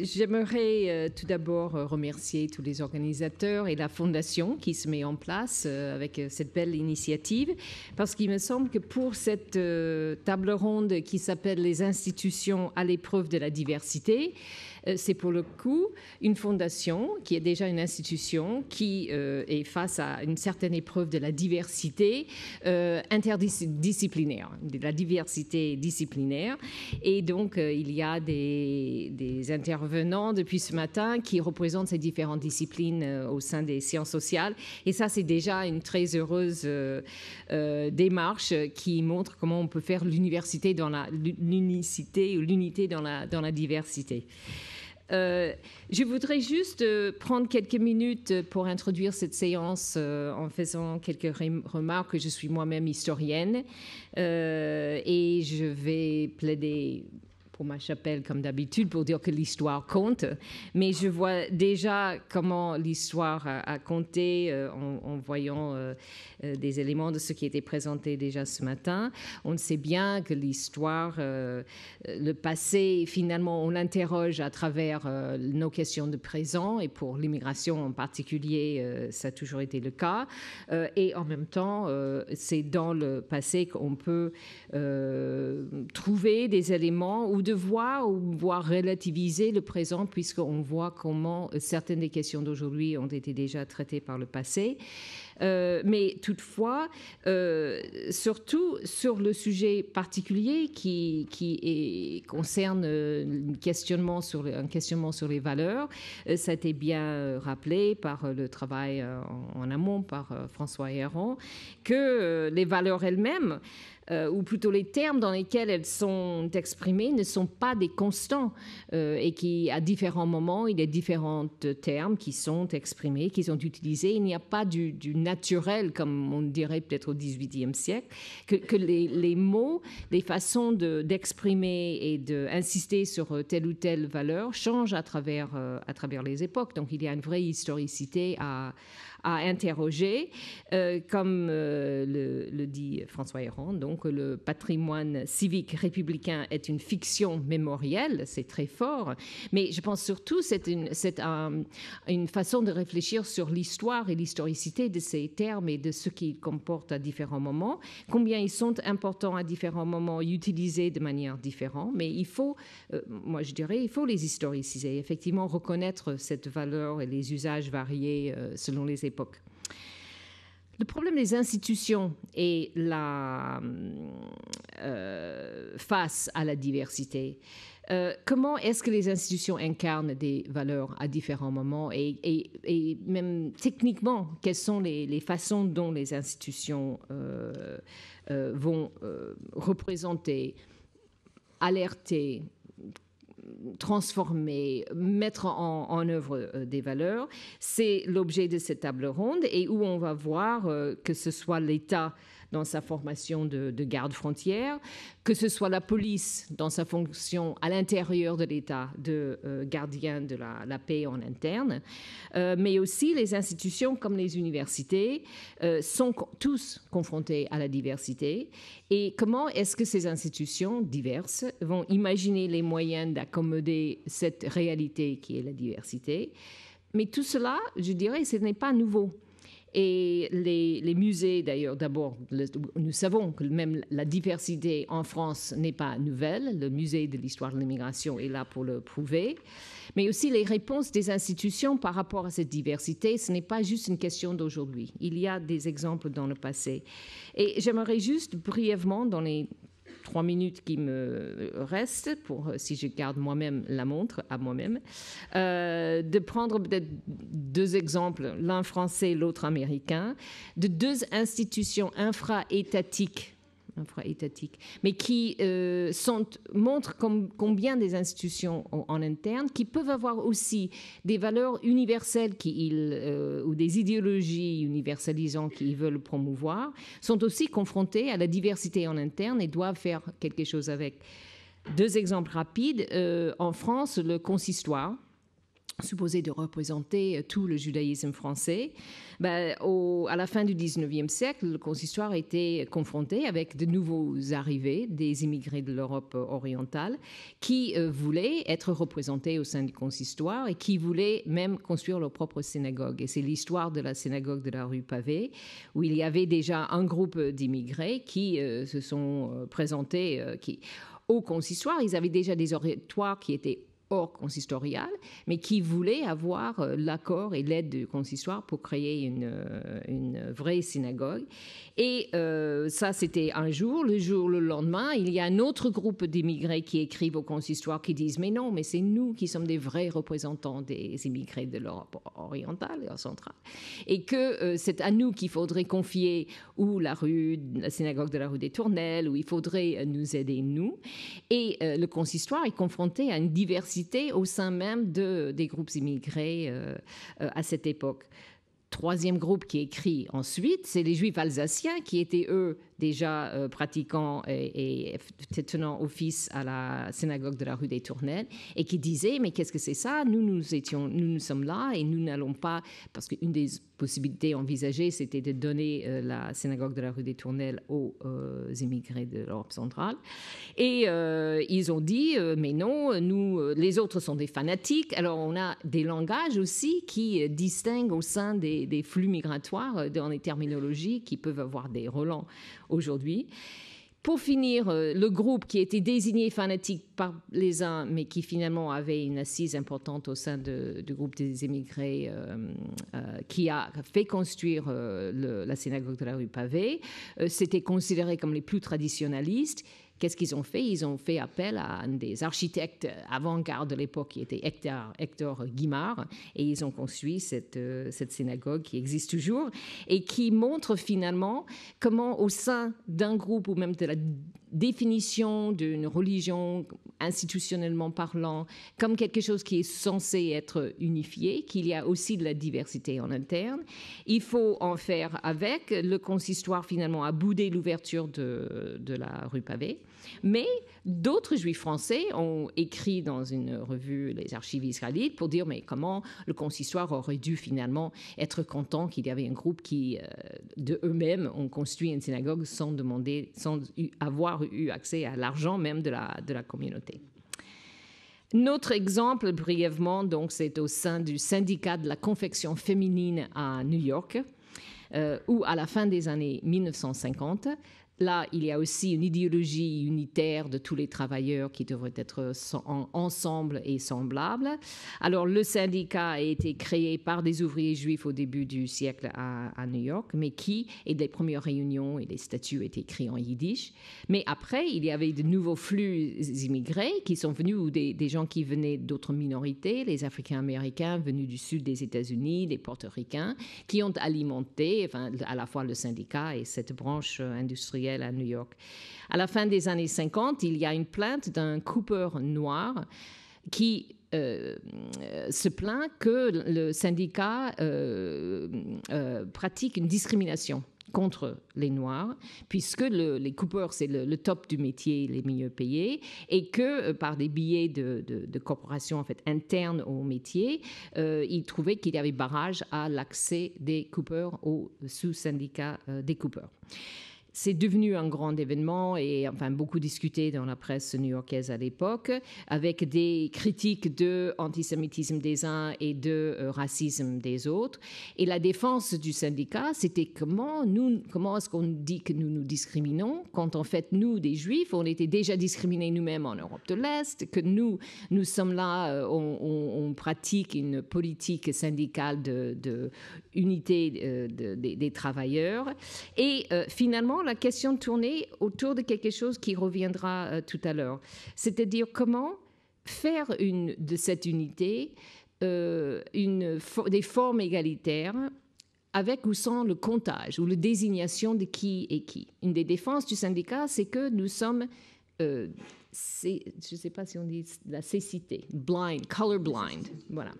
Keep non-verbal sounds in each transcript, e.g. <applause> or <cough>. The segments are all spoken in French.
J'aimerais euh, tout d'abord euh, remercier tous les organisateurs et la fondation qui se met en place euh, avec cette belle initiative, parce qu'il me semble que pour cette table ronde qui s'appelle les institutions à l'épreuve de la diversité, euh, c'est pour le coup une fondation qui est déjà une institution qui euh, est face à une certaine épreuve de la diversité euh, interdisciplinaire, de la diversité disciplinaire. Et donc, il y a des, intervenants depuis ce matin qui représentent ces différentes disciplines au sein des sciences sociales. Et ça, c'est déjà une très heureuse démarche qui montre comment on peut faire l'université dans l'unicité ou l'unité dans la diversité. Euh, je voudrais juste euh, prendre quelques minutes pour introduire cette séance euh, en faisant quelques remarques. Je suis moi-même historienne et je vais plaider ma chapelle comme d'habitude pour dire que l'histoire compte, mais je vois déjà comment l'histoire a, compté euh, en, voyant euh, euh, des éléments de ce qui était présenté déjà ce matin. On sait bien que l'histoire, le passé, finalement, on l'interroge à travers nos questions de présent et pour l'immigration en particulier, ça a toujours été le cas. et en même temps, c'est dans le passé qu'on peut trouver des éléments ou de voir ou voir relativiser le présent, puisqu'on voit comment euh, certaines des questions d'aujourd'hui ont été déjà traitées par le passé. Euh, mais toutefois, euh, surtout sur le sujet particulier qui, concerne questionnement sur un questionnement sur les valeurs, ça a été bien rappelé par le travail en, amont par François Héron, que les valeurs elles-mêmes, euh, ou plutôt les termes dans lesquels elles sont exprimées ne sont pas des constants euh, et qui, à différents moments, il y a différents termes qui sont exprimés, qui sont utilisés. Il n'y a pas du, naturel, comme on dirait peut-être au XVIIIe siècle, que, les, mots, les façons d'exprimer de, et d'insister sur telle ou telle valeur changent à travers, euh, à travers les époques. Donc il y a une vraie historicité à à interroger. Euh, comme euh, le, dit François Héron, donc le patrimoine civique républicain est une fiction mémorielle, c'est très fort, mais je pense surtout c'est une, c'est un, une façon de réfléchir sur l'histoire et l'historicité de ces termes et de ce qu'ils comportent à différents moments, combien ils sont importants à différents moments, utilisés de manière différente, mais il faut, euh, moi je dirais, il faut les historiciser, effectivement reconnaître cette valeur et les usages variés selon les époques le problème des institutions et la euh, face à la diversité. Euh, comment est-ce que les institutions incarnent des valeurs à différents moments et, même techniquement, quelles sont les, façons dont les institutions euh, vont représenter, alerter, transformer, mettre en, œuvre euh, des valeurs. C'est l'objet de cette table ronde et où on va voir euh, que ce soit l'État dans sa formation de, garde frontière, que ce soit la police dans sa fonction à l'intérieur de l'État de euh, gardien de la, paix en interne, euh, mais aussi les institutions comme les universités euh, sont tous confrontés à la diversité. Et comment est-ce que ces institutions diverses vont imaginer les moyens d'accommoder cette réalité qui est la diversité mais tout cela, je dirais, ce n'est pas nouveau. Et les, musées, d'ailleurs, d'abord, nous savons que même la diversité en France n'est pas nouvelle. Le musée de l'histoire de l'immigration est là pour le prouver. Mais aussi les réponses des institutions par rapport à cette diversité, ce n'est pas juste une question d'aujourd'hui. Il y a des exemples dans le passé. Et j'aimerais juste brièvement, dans les trois minutes qui me restent, pour, euh, si je garde moi-même la montre à moi-même, euh, de prendre peut-être deux exemples, l'un français, l'autre américain, de deux institutions infra-étatiques mais qui euh, sont, montrent combien des institutions en, interne, qui peuvent avoir aussi des valeurs universelles qui euh, ou des idéologies universalisantes qu'ils veulent promouvoir, sont aussi confrontées à la diversité en interne et doivent faire quelque chose avec. Deux exemples rapides. Euh, en France, le consistoire, supposé de représenter euh, tout le judaïsme français, bah, à la fin du 19e siècle, le consistoire était confronté avec de nouveaux arrivés des immigrés de l'Europe euh, orientale qui euh, voulaient être représentés au sein du consistoire et qui voulaient même construire leur propre synagogue. Et c'est l'histoire de la synagogue de la rue Pavée, où il y avait déjà un groupe d'immigrés qui se sont présentés, qui au consistoire, ils avaient déjà des oratoires qui étaient hors consistorial, mais qui voulait avoir euh, l'accord et l'aide du consistoire pour créer une, euh, vraie synagogue. Et euh, ça, c'était un jour. Le jour, le lendemain, il y a un autre groupe d'immigrés qui écrivent au consistoire qui disent, mais non, mais c'est nous qui sommes des vrais représentants des immigrés de l'Europe orientale et centrale. Et que c'est à nous qu'il faudrait confier ou la rue, la synagogue de la rue des Tournelles, où il faudrait nous aider, nous. Et le consistoire est confronté à une diversité au sein même des groupes immigrés euh, euh, à cette époque. Troisième groupe qui écrit ensuite, c'est les juifs alsaciens qui étaient, eux, déjà euh, pratiquant et, tenant office à la synagogue de la rue des Tournelles, et qui disait, mais qu'est-ce que c'est ça Nous, nous étions, nous, nous sommes là et nous n'allons pas, parce qu'une des possibilités envisagées, c'était de donner euh, la synagogue de la rue des Tournelles aux euh, immigrés de l'Europe centrale. Et ils ont dit, mais non, nous, les autres sont des fanatiques. Alors on a des langages aussi qui distinguent au sein des, des flux migratoires dans les terminologies qui peuvent avoir des relents aujourd'hui. Pour finir, euh, le groupe qui était désigné fanatique par les uns, mais qui finalement avait une assise importante au sein du groupe des émigrés, euh, euh, qui a fait construire la synagogue de la rue Pavée, c'était considéré comme les plus traditionalistes. Qu'est-ce qu'ils ont fait Ils ont fait appel à un des architectes avant-garde de l'époque qui était Hector, Guimard et ils ont construit cette, euh, cette synagogue qui existe toujours et qui montre finalement comment au sein d'un groupe ou même de la définition d'une religion institutionnellement parlant comme quelque chose qui est censé être unifié, qu'il y a aussi de la diversité en interne. Il faut en faire avec. Le consistoire finalement a boudé l'ouverture de, de la rue pavée. Mais d'autres juifs français ont écrit dans une revue les archives israélites pour dire mais comment le consistoire aurait dû finalement être content qu'il y avait un groupe qui, euh, de eux-mêmes, ont construit une synagogue sans demander, sans avoir eu accès à l'argent même de la, de la communauté. Notre exemple, brièvement, donc, c'est au sein du syndicat de la confection féminine à New York, euh, où à la fin des années 1950, Là, il y a aussi une idéologie unitaire de tous les travailleurs qui devraient être ensemble et semblables. Alors, le syndicat a été créé par des ouvriers juifs au début du siècle à, New York, mais qui, et des premières réunions et des statuts étaient écrits en yiddish. Mais après, il y avait de nouveaux flux immigrés qui sont venus, ou des, gens qui venaient d'autres minorités, les Africains-Américains venus du sud des États-Unis, les Portoricains, qui ont alimenté à la fois le syndicat et cette branche euh, industrielle à New York. À la fin des années 50, il y a une plainte d'un coupeur noir qui euh, euh, se plaint que le syndicat euh, pratique une discrimination contre les Noirs, puisque les coupeurs, c'est le, top du métier, les mieux payés, et que par des billets de, de, corporations en fait, internes au métier, euh, ils trouvaient qu'il y avait barrage à l'accès des coupeurs au sous-syndicat des coupeurs c'est devenu un grand événement et enfin beaucoup discuté dans la presse new-yorkaise à l'époque, avec des critiques de antisémitisme des uns et de euh, racisme des autres. Et la défense du syndicat, c'était comment nous, comment est-ce qu'on dit que nous nous discriminons quand en fait nous, des Juifs, on était déjà discriminés nous-mêmes en Europe de l'Est, que nous, nous sommes là, euh, on, pratique une politique syndicale de, unité euh, des travailleurs. Et finalement, la question tournée autour de quelque chose qui reviendra euh, tout à l'heure, c'est-à-dire comment faire une, de cette unité euh, une, des formes égalitaires avec ou sans le comptage ou la désignation de qui est qui. Une des défenses du syndicat, c'est que nous sommes, euh, je ne sais pas si on dit la cécité, blind, colorblind, voilà.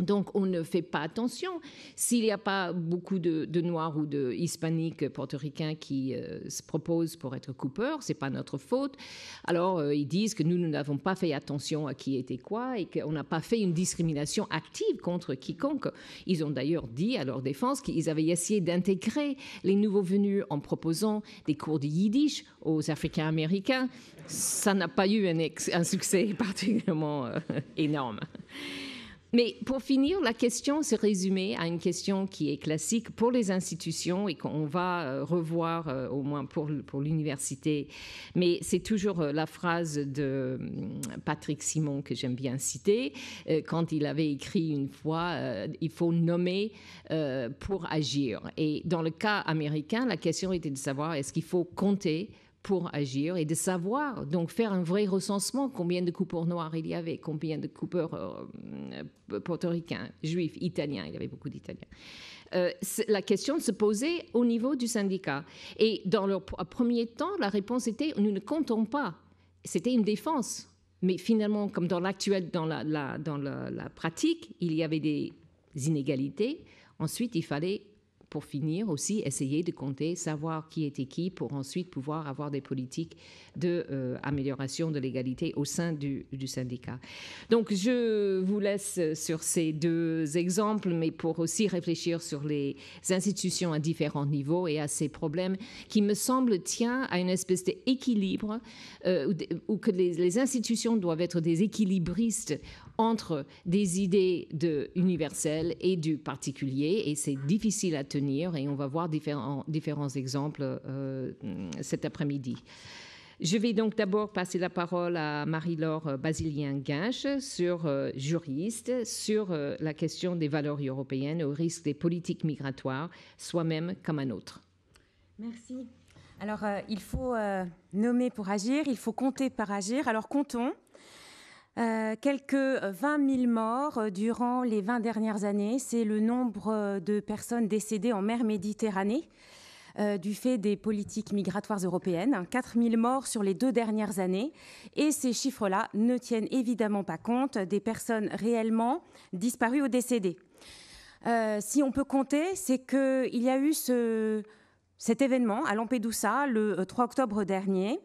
Donc, on ne fait pas attention. S'il n'y a pas beaucoup de, Noirs ou de Hispaniques portoricains qui euh, se proposent pour être coupeurs, c'est pas notre faute. Alors, euh, ils disent que nous, nous n'avons pas fait attention à qui était quoi et qu'on n'a pas fait une discrimination active contre quiconque. Ils ont d'ailleurs dit à leur défense qu'ils avaient essayé d'intégrer les nouveaux venus en proposant des cours de yiddish aux Africains-Américains. Ça n'a pas eu un, succès <laughs> particulièrement euh, énorme. Mais pour finir, la question se résumée à une question qui est classique pour les institutions et qu'on va euh, revoir euh, au moins pour, pour l'université. Mais c'est toujours euh, la phrase de hum, Patrick Simon que j'aime bien citer quand il avait écrit une fois il faut nommer pour agir. Et dans le cas américain, la question était de savoir est-ce qu'il faut compter pour agir et de savoir, donc faire un vrai recensement, combien de coupeurs noirs il y avait, combien de coupeurs euh, portoricains, juifs, italiens, il y avait beaucoup d'Italiens. Euh, la question se posait au niveau du syndicat. Et dans le premier temps, la réponse était, nous ne comptons pas. C'était une défense. Mais finalement, comme dans l'actuel, dans, la, dans la pratique, il y avait des inégalités. Ensuite, il fallait pour finir aussi essayer de compter, savoir qui était qui pour ensuite pouvoir avoir des politiques d'amélioration de, euh, amélioration de l'égalité au sein du, syndicat. Donc je vous laisse sur ces deux exemples, mais pour aussi réfléchir sur les institutions à différents niveaux et à ces problèmes qui me semblent tient à une espèce d'équilibre euh, ou que les institutions doivent être des équilibristes entre des idées de universel et du particulier et c'est difficile à tenir et on va voir différents, différents exemples euh, cet après-midi. Je vais donc d'abord passer la parole à Marie-Laure Basilien-Guinche sur euh, juriste, sur euh, la question des valeurs européennes au risque des politiques migratoires, soi-même comme un autre. Merci. Alors, il faut nommer pour agir, il faut compter par agir. Alors, comptons. Euh, quelques 20 euh, 000 morts euh, durant les 20 dernières années. C'est le nombre de personnes décédées en mer Méditerranée. du fait des politiques migratoires européennes, 4 000 morts sur les deux dernières années. Et ces chiffres-là ne tiennent évidemment pas compte des personnes réellement disparues ou décédées. si on peut compter, c'est qu'il y a eu cet événement à Lampedusa le 3 octobre dernier.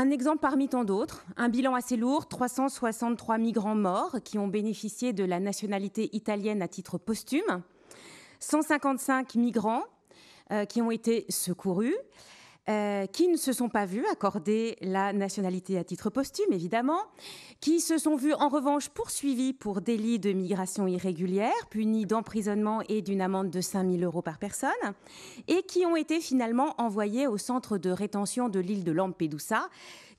Un exemple parmi tant d'autres, un bilan assez lourd, 363 migrants morts qui ont bénéficié de la nationalité italienne à titre posthume, 155 migrants euh, qui ont été secourus, euh, qui ne se sont pas vus accorder la nationalité à titre posthume, évidemment, qui se sont vus en revanche poursuivis pour délit de migration irrégulière, punis d'emprisonnement et d'une amende de 5 000 euros par personne, et qui ont été finalement envoyés au centre de rétention de l'île de Lampedusa,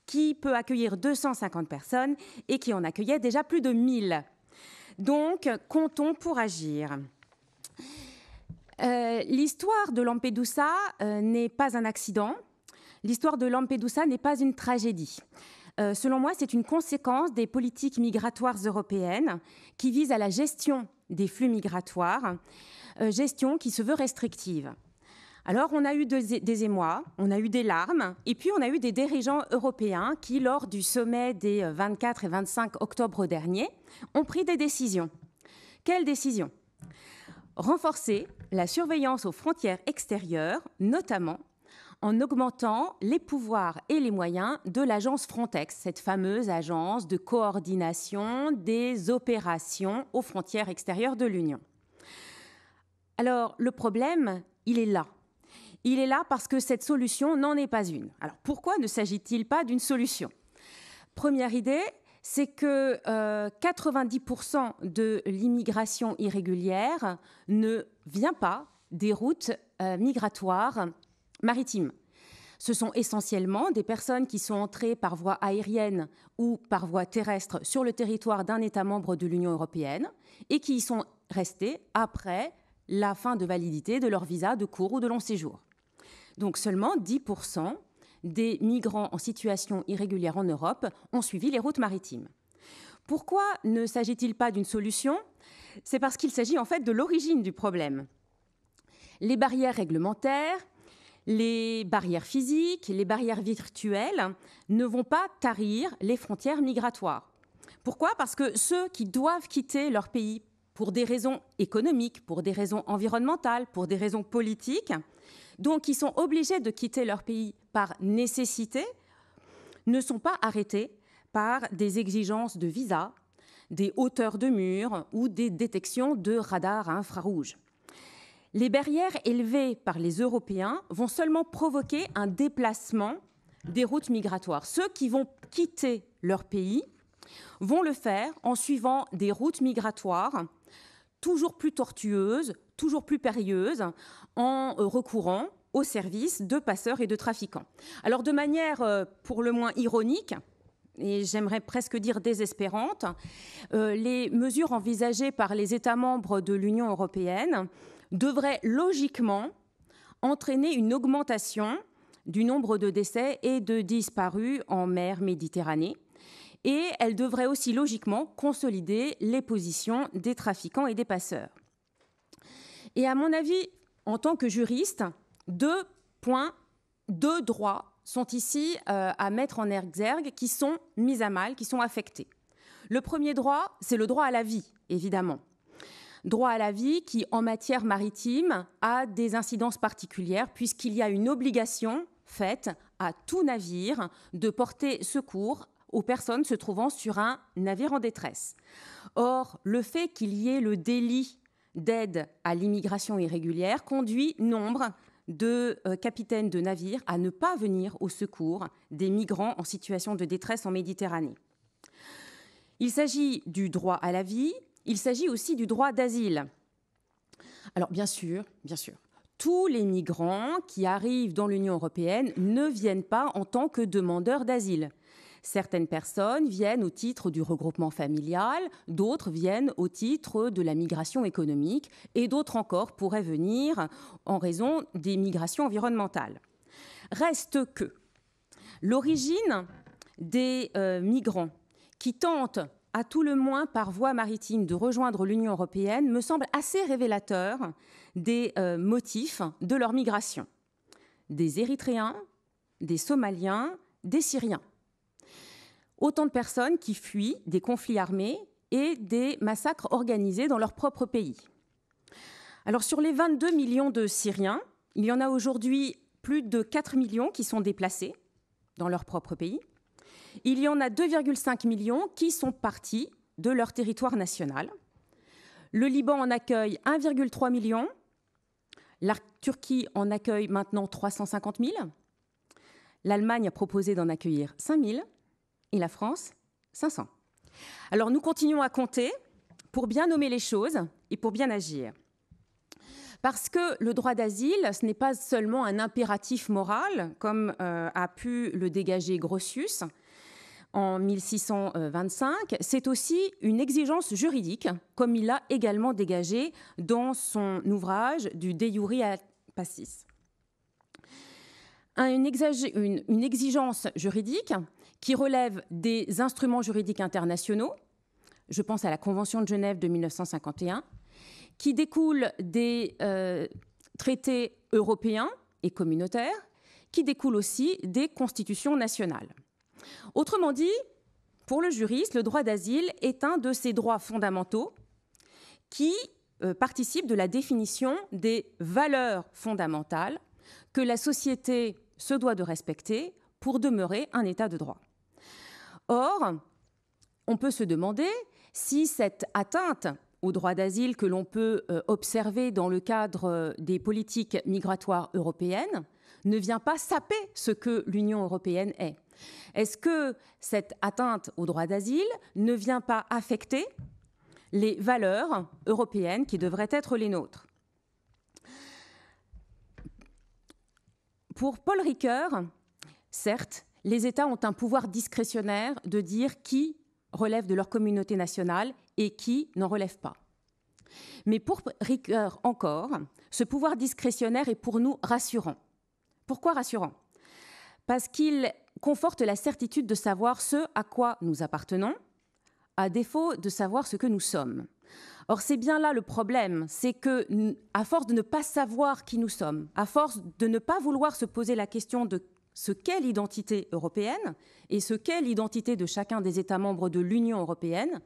qui peut accueillir 250 personnes et qui en accueillait déjà plus de 1000. Donc, comptons pour agir. Euh, l'histoire de Lampedusa euh, n'est pas un accident. L'histoire de Lampedusa n'est pas une tragédie. Euh, selon moi, c'est une conséquence des politiques migratoires européennes qui visent à la gestion des flux migratoires, gestion qui se veut restrictive. Alors, on a eu des, émois, on a eu des larmes, et puis on a eu des dirigeants européens qui, lors du sommet des 24 et 25 octobre dernier, ont pris des décisions. Quelles décisions renforcer la surveillance aux frontières extérieures, notamment en augmentant les pouvoirs et les moyens de l'agence Frontex, cette fameuse agence de coordination des opérations aux frontières extérieures de l'Union. Alors le problème, il est là. Il est là parce que cette solution n'en est pas une. Alors pourquoi ne s'agit-il pas d'une solution Première idée, c'est que 90% euh, de l'immigration irrégulière ne vient pas des routes euh, migratoires maritimes. Ce sont essentiellement des personnes qui sont entrées par voie aérienne ou par voie terrestre sur le territoire d'un État membre de l'Union européenne et qui y sont restées après la fin de validité de leur visa de court ou de long séjour. Donc seulement 10% des migrants en situation irrégulière en Europe ont suivi les routes maritimes. Pourquoi ne s'agit-il pas d'une solution C'est parce qu'il s'agit en fait de l'origine du problème. Les barrières réglementaires, les barrières physiques, les barrières virtuelles ne vont pas tarir les frontières migratoires. Pourquoi Parce que ceux qui doivent quitter leur pays pour des raisons économiques, pour des raisons environnementales, pour des raisons politiques, donc qui sont obligés de quitter leur pays par nécessité, ne sont pas arrêtés par des exigences de visa, des hauteurs de murs ou des détections de radars infrarouges. Les barrières élevées par les Européens vont seulement provoquer un déplacement des routes migratoires. Ceux qui vont quitter leur pays vont le faire en suivant des routes migratoires toujours plus tortueuses, toujours plus périlleuse en euh, recourant au service de passeurs et de trafiquants. Alors de manière euh, pour le moins ironique, et j'aimerais presque dire désespérante, euh, les mesures envisagées par les États membres de l'Union européenne devraient logiquement entraîner une augmentation du nombre de décès et de disparus en mer Méditerranée. Et elles devraient aussi logiquement consolider les positions des trafiquants et des passeurs. Et à mon avis, en tant que juriste, deux points, deux droits sont ici euh, à mettre en exergue, qui sont mis à mal, qui sont affectés. Le premier droit, c'est le droit à la vie, évidemment. Droit à la vie qui, en matière maritime, a des incidences particulières puisqu'il y a une obligation faite à tout navire de porter secours aux personnes se trouvant sur un navire en détresse. Or, le fait qu'il y ait le délit d'aide à l'immigration irrégulière conduit nombre de euh, capitaines de navires à ne pas venir au secours des migrants en situation de détresse en Méditerranée. Il s'agit du droit à la vie, il s'agit aussi du droit d'asile. Alors bien sûr, bien sûr, tous les migrants qui arrivent dans l'Union européenne ne viennent pas en tant que demandeurs d'asile. Certaines personnes viennent au titre du regroupement familial, d'autres viennent au titre de la migration économique et d'autres encore pourraient venir en raison des migrations environnementales. Reste que l'origine des euh, migrants qui tentent à tout le moins par voie maritime de rejoindre l'Union européenne me semble assez révélateur des euh, motifs de leur migration. Des Érythréens, des Somaliens, des Syriens. Autant de personnes qui fuient des conflits armés et des massacres organisés dans leur propre pays. Alors sur les 22 millions de Syriens, il y en a aujourd'hui plus de 4 millions qui sont déplacés dans leur propre pays. Il y en a 2,5 millions qui sont partis de leur territoire national. Le Liban en accueille 1,3 million. La Turquie en accueille maintenant 350 000. L'Allemagne a proposé d'en accueillir 5 000 et la France 500. Alors nous continuons à compter pour bien nommer les choses et pour bien agir. Parce que le droit d'asile, ce n'est pas seulement un impératif moral, comme euh, a pu le dégager Grotius en 1625, c'est aussi une exigence juridique, comme il l'a également dégagé dans son ouvrage du De à Passis. Une, exigence juridique qui relèvent des instruments juridiques internationaux, je pense à la Convention de Genève de 1951, qui découle des euh, traités européens et communautaires, qui découlent aussi des constitutions nationales. Autrement dit, pour le juriste, le droit d'asile est un de ces droits fondamentaux qui euh, participent participe de la définition des valeurs fondamentales que la société se doit de respecter pour demeurer un État de droit. Or, on peut se demander si cette atteinte au droit d'asile que l'on peut euh, observer dans le cadre euh, des politiques migratoires européennes ne vient pas saper ce que l'Union européenne est. Est-ce que cette atteinte au droit d'asile ne vient pas affecter les valeurs européennes qui devraient être les nôtres Pour Paul Ricoeur, certes, les États ont un pouvoir discrétionnaire de dire qui relève de leur communauté nationale et qui n'en relève pas. Mais pour Ricoeur encore, ce pouvoir discrétionnaire est pour nous rassurant. Pourquoi rassurant Parce qu'il conforte la certitude de savoir ce à quoi nous appartenons, à défaut de savoir ce que nous sommes. Or, c'est bien là le problème, c'est que, à force de ne pas savoir qui nous sommes, à force de ne pas vouloir se poser la question de ce qu'est l'identité européenne et ce qu'est l'identité de chacun des États membres de l'Union européenne,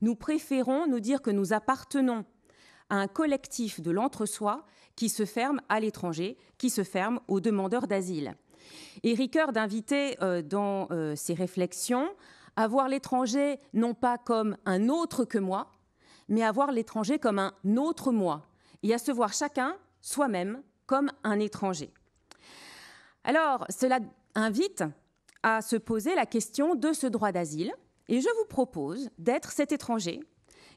nous préférons nous dire que nous appartenons à un collectif de l'entre-soi qui se ferme à l'étranger, qui se ferme aux demandeurs d'asile. Et Ricoeur d'inviter euh, dans euh, ses réflexions à voir l'étranger non pas comme un autre que moi, mais à voir l'étranger comme un autre moi, et à se voir chacun soi-même comme un étranger. Alors, cela invite à se poser la question de ce droit d'asile, et je vous propose d'être cet étranger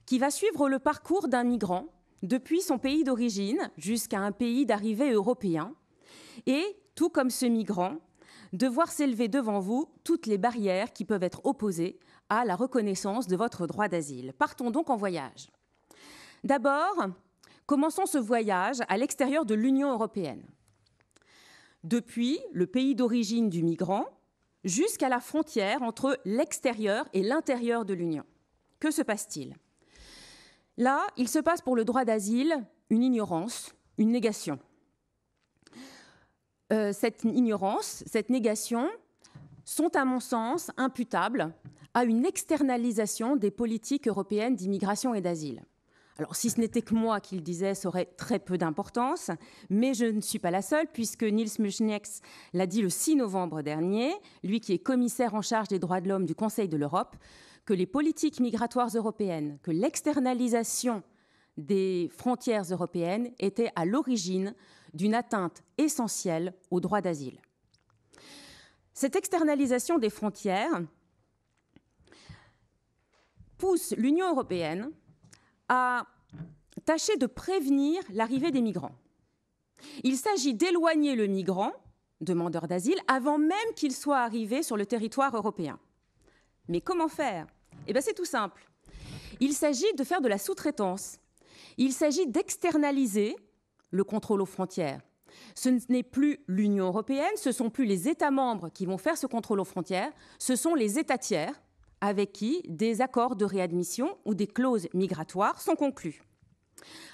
qui va suivre le parcours d'un migrant depuis son pays d'origine jusqu'à un pays d'arrivée européen, et, tout comme ce migrant, de voir s'élever devant vous toutes les barrières qui peuvent être opposées à la reconnaissance de votre droit d'asile. Partons donc en voyage. D'abord, commençons ce voyage à l'extérieur de l'Union européenne depuis le pays d'origine du migrant jusqu'à la frontière entre l'extérieur et l'intérieur de l'Union. Que se passe-t-il Là, il se passe pour le droit d'asile une ignorance, une négation. Euh, cette ignorance, cette négation sont, à mon sens, imputables à une externalisation des politiques européennes d'immigration et d'asile. Alors, si ce n'était que moi qui le disais, ça aurait très peu d'importance, mais je ne suis pas la seule, puisque Niels Muschnieks l'a dit le 6 novembre dernier, lui qui est commissaire en charge des droits de l'homme du Conseil de l'Europe, que les politiques migratoires européennes, que l'externalisation des frontières européennes était à l'origine d'une atteinte essentielle aux droits d'asile. Cette externalisation des frontières pousse l'Union européenne à tâcher de prévenir l'arrivée des migrants. Il s'agit d'éloigner le migrant, demandeur d'asile, avant même qu'il soit arrivé sur le territoire européen. Mais comment faire Eh bien c'est tout simple. Il s'agit de faire de la sous-traitance. Il s'agit d'externaliser le contrôle aux frontières. Ce n'est plus l'Union européenne, ce ne sont plus les États membres qui vont faire ce contrôle aux frontières, ce sont les États tiers avec qui des accords de réadmission ou des clauses migratoires sont conclus.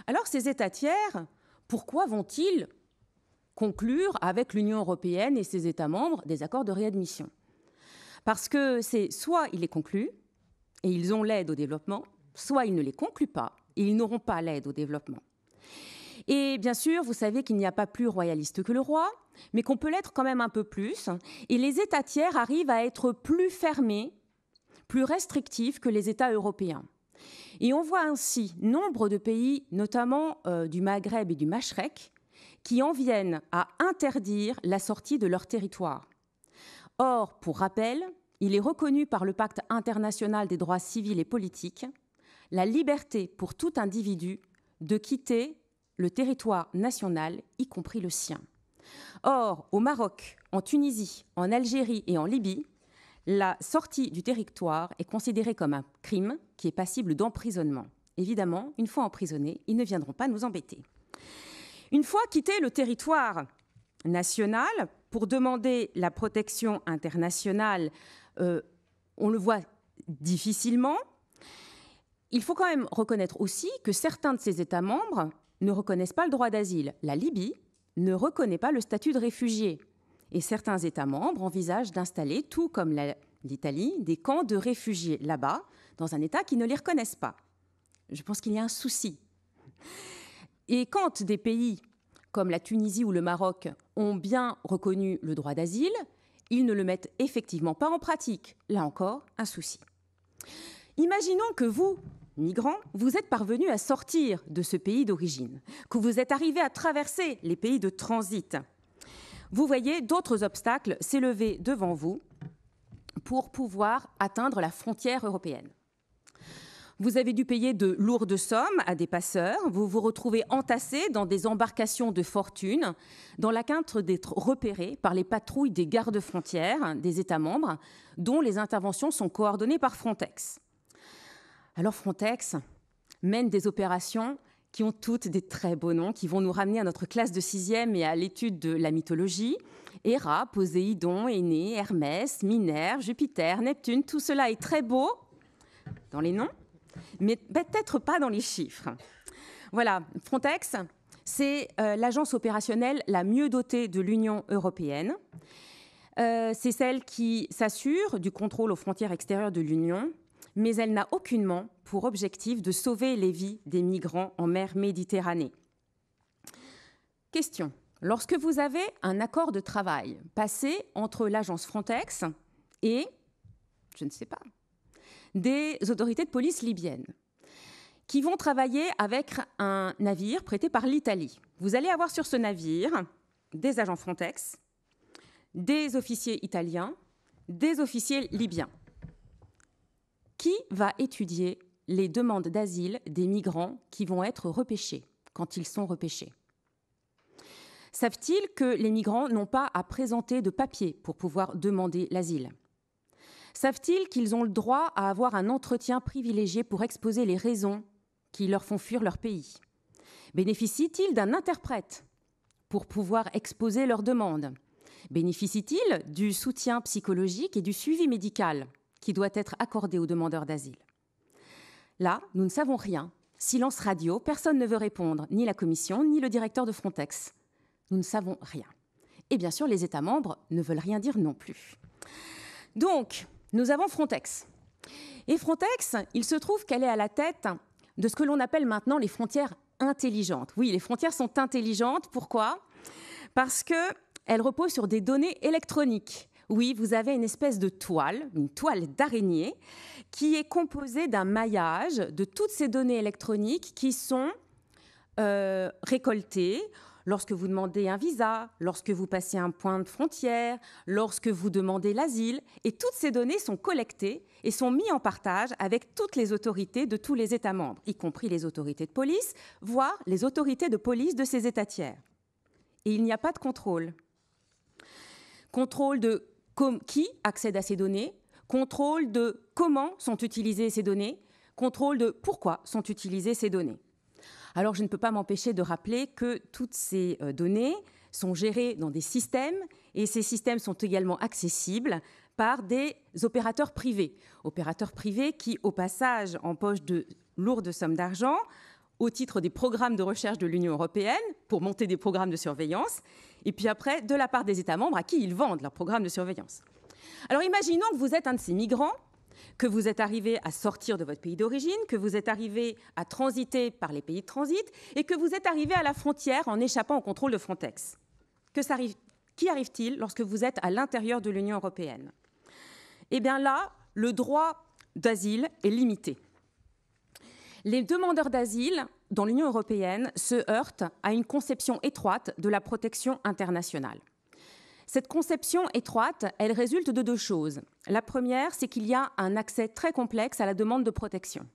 Alors ces États tiers, pourquoi vont-ils conclure avec l'Union européenne et ses États membres des accords de réadmission Parce que c'est soit ils les concluent et ils ont l'aide au développement, soit ils ne les concluent pas, et ils n'auront pas l'aide au développement. Et bien sûr, vous savez qu'il n'y a pas plus royaliste que le roi, mais qu'on peut l'être quand même un peu plus. Et les États tiers arrivent à être plus fermés plus restrictive que les États européens. Et on voit ainsi nombre de pays, notamment euh, du Maghreb et du Machrek, qui en viennent à interdire la sortie de leur territoire. Or, pour rappel, il est reconnu par le Pacte international des droits civils et politiques la liberté pour tout individu de quitter le territoire national, y compris le sien. Or, au Maroc, en Tunisie, en Algérie et en Libye, la sortie du territoire est considérée comme un crime qui est passible d'emprisonnement. Évidemment, une fois emprisonnés, ils ne viendront pas nous embêter. Une fois quitté le territoire national pour demander la protection internationale, euh, on le voit difficilement. Il faut quand même reconnaître aussi que certains de ces États membres ne reconnaissent pas le droit d'asile. La Libye ne reconnaît pas le statut de réfugié. Et certains États membres envisagent d'installer, tout comme l'Italie, des camps de réfugiés là-bas, dans un État qui ne les reconnaissent pas. Je pense qu'il y a un souci. Et quand des pays comme la Tunisie ou le Maroc ont bien reconnu le droit d'asile, ils ne le mettent effectivement pas en pratique. Là encore, un souci. Imaginons que vous, migrants, vous êtes parvenus à sortir de ce pays d'origine, que vous êtes arrivés à traverser les pays de transit, vous voyez d'autres obstacles s'élever devant vous pour pouvoir atteindre la frontière européenne. Vous avez dû payer de lourdes sommes à des passeurs, vous vous retrouvez entassé dans des embarcations de fortune, dans la quinte d'être repéré par les patrouilles des gardes-frontières des États membres, dont les interventions sont coordonnées par Frontex. Alors Frontex mène des opérations qui ont toutes des très beaux noms, qui vont nous ramener à notre classe de sixième et à l'étude de la mythologie. Héra, Poséidon, aîné Hermès, Minerve, Jupiter, Neptune, tout cela est très beau dans les noms, mais peut-être pas dans les chiffres. Voilà, Frontex, c'est euh, l'agence opérationnelle la mieux dotée de l'Union européenne. Euh, c'est celle qui s'assure du contrôle aux frontières extérieures de l'Union, mais elle n'a aucunement pour objectif de sauver les vies des migrants en mer Méditerranée. Question. Lorsque vous avez un accord de travail passé entre l'agence Frontex et, je ne sais pas, des autorités de police libyennes, qui vont travailler avec un navire prêté par l'Italie. Vous allez avoir sur ce navire des agents Frontex, des officiers italiens, des officiers libyens. Qui va étudier les demandes d'asile des migrants qui vont être repêchés quand ils sont repêchés Savent-ils que les migrants n'ont pas à présenter de papier pour pouvoir demander l'asile Savent-ils qu'ils ont le droit à avoir un entretien privilégié pour exposer les raisons qui leur font fuir leur pays Bénéficient-ils d'un interprète pour pouvoir exposer leurs demandes Bénéficient-ils du soutien psychologique et du suivi médical qui doit être accordée aux demandeurs d'asile. Là, nous ne savons rien. Silence radio, personne ne veut répondre, ni la Commission, ni le directeur de Frontex. Nous ne savons rien. Et bien sûr, les États membres ne veulent rien dire non plus. Donc, nous avons Frontex. Et Frontex, il se trouve qu'elle est à la tête de ce que l'on appelle maintenant les frontières intelligentes. Oui, les frontières sont intelligentes. Pourquoi Parce qu'elles reposent sur des données électroniques oui, vous avez une espèce de toile, une toile d'araignée, qui est composée d'un maillage de toutes ces données électroniques qui sont euh, récoltées lorsque vous demandez un visa, lorsque vous passez un point de frontière, lorsque vous demandez l'asile. Et toutes ces données sont collectées et sont mises en partage avec toutes les autorités de tous les États membres, y compris les autorités de police, voire les autorités de police de ces États tiers. Et il n'y a pas de contrôle. Contrôle de qui accède à ces données, contrôle de comment sont utilisées ces données, contrôle de pourquoi sont utilisées ces données. Alors je ne peux pas m'empêcher de rappeler que toutes ces euh, données sont gérées dans des systèmes et ces systèmes sont également accessibles par des opérateurs privés. Opérateurs privés qui, au passage, empochent de lourdes sommes d'argent au titre des programmes de recherche de l'Union européenne pour monter des programmes de surveillance et puis après de la part des États membres à qui ils vendent leur programme de surveillance. Alors imaginons que vous êtes un de ces migrants, que vous êtes arrivé à sortir de votre pays d'origine, que vous êtes arrivé à transiter par les pays de transit et que vous êtes arrivé à la frontière en échappant au contrôle de Frontex. Que ça qui arrive-t-il lorsque vous êtes à l'intérieur de l'Union européenne Eh bien là, le droit d'asile est limité. Les demandeurs d'asile dans l'Union européenne se heurte à une conception étroite de la protection internationale. Cette conception étroite, elle résulte de deux choses. La première, c'est qu'il y a un accès très complexe à la demande de protection.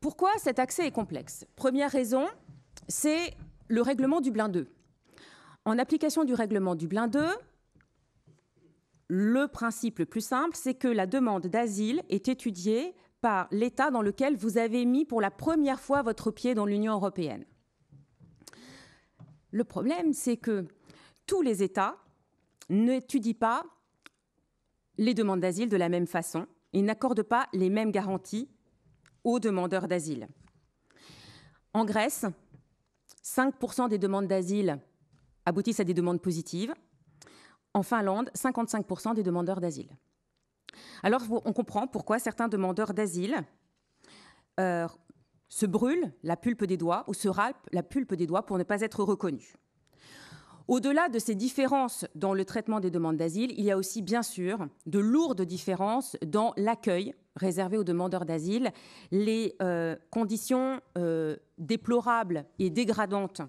Pourquoi cet accès est complexe Première raison, c'est le règlement Dublin 2. En application du règlement Dublin 2, le principe le plus simple, c'est que la demande d'asile est étudiée par l'État dans lequel vous avez mis pour la première fois votre pied dans l'Union européenne. Le problème, c'est que tous les États n'étudient pas les demandes d'asile de la même façon et n'accordent pas les mêmes garanties aux demandeurs d'asile. En Grèce, 5% des demandes d'asile aboutissent à des demandes positives. En Finlande, 55% des demandeurs d'asile. Alors on comprend pourquoi certains demandeurs d'asile euh, se brûlent la pulpe des doigts ou se râpent la pulpe des doigts pour ne pas être reconnus. Au-delà de ces différences dans le traitement des demandes d'asile, il y a aussi bien sûr de lourdes différences dans l'accueil réservé aux demandeurs d'asile. Les euh, conditions euh, déplorables et dégradantes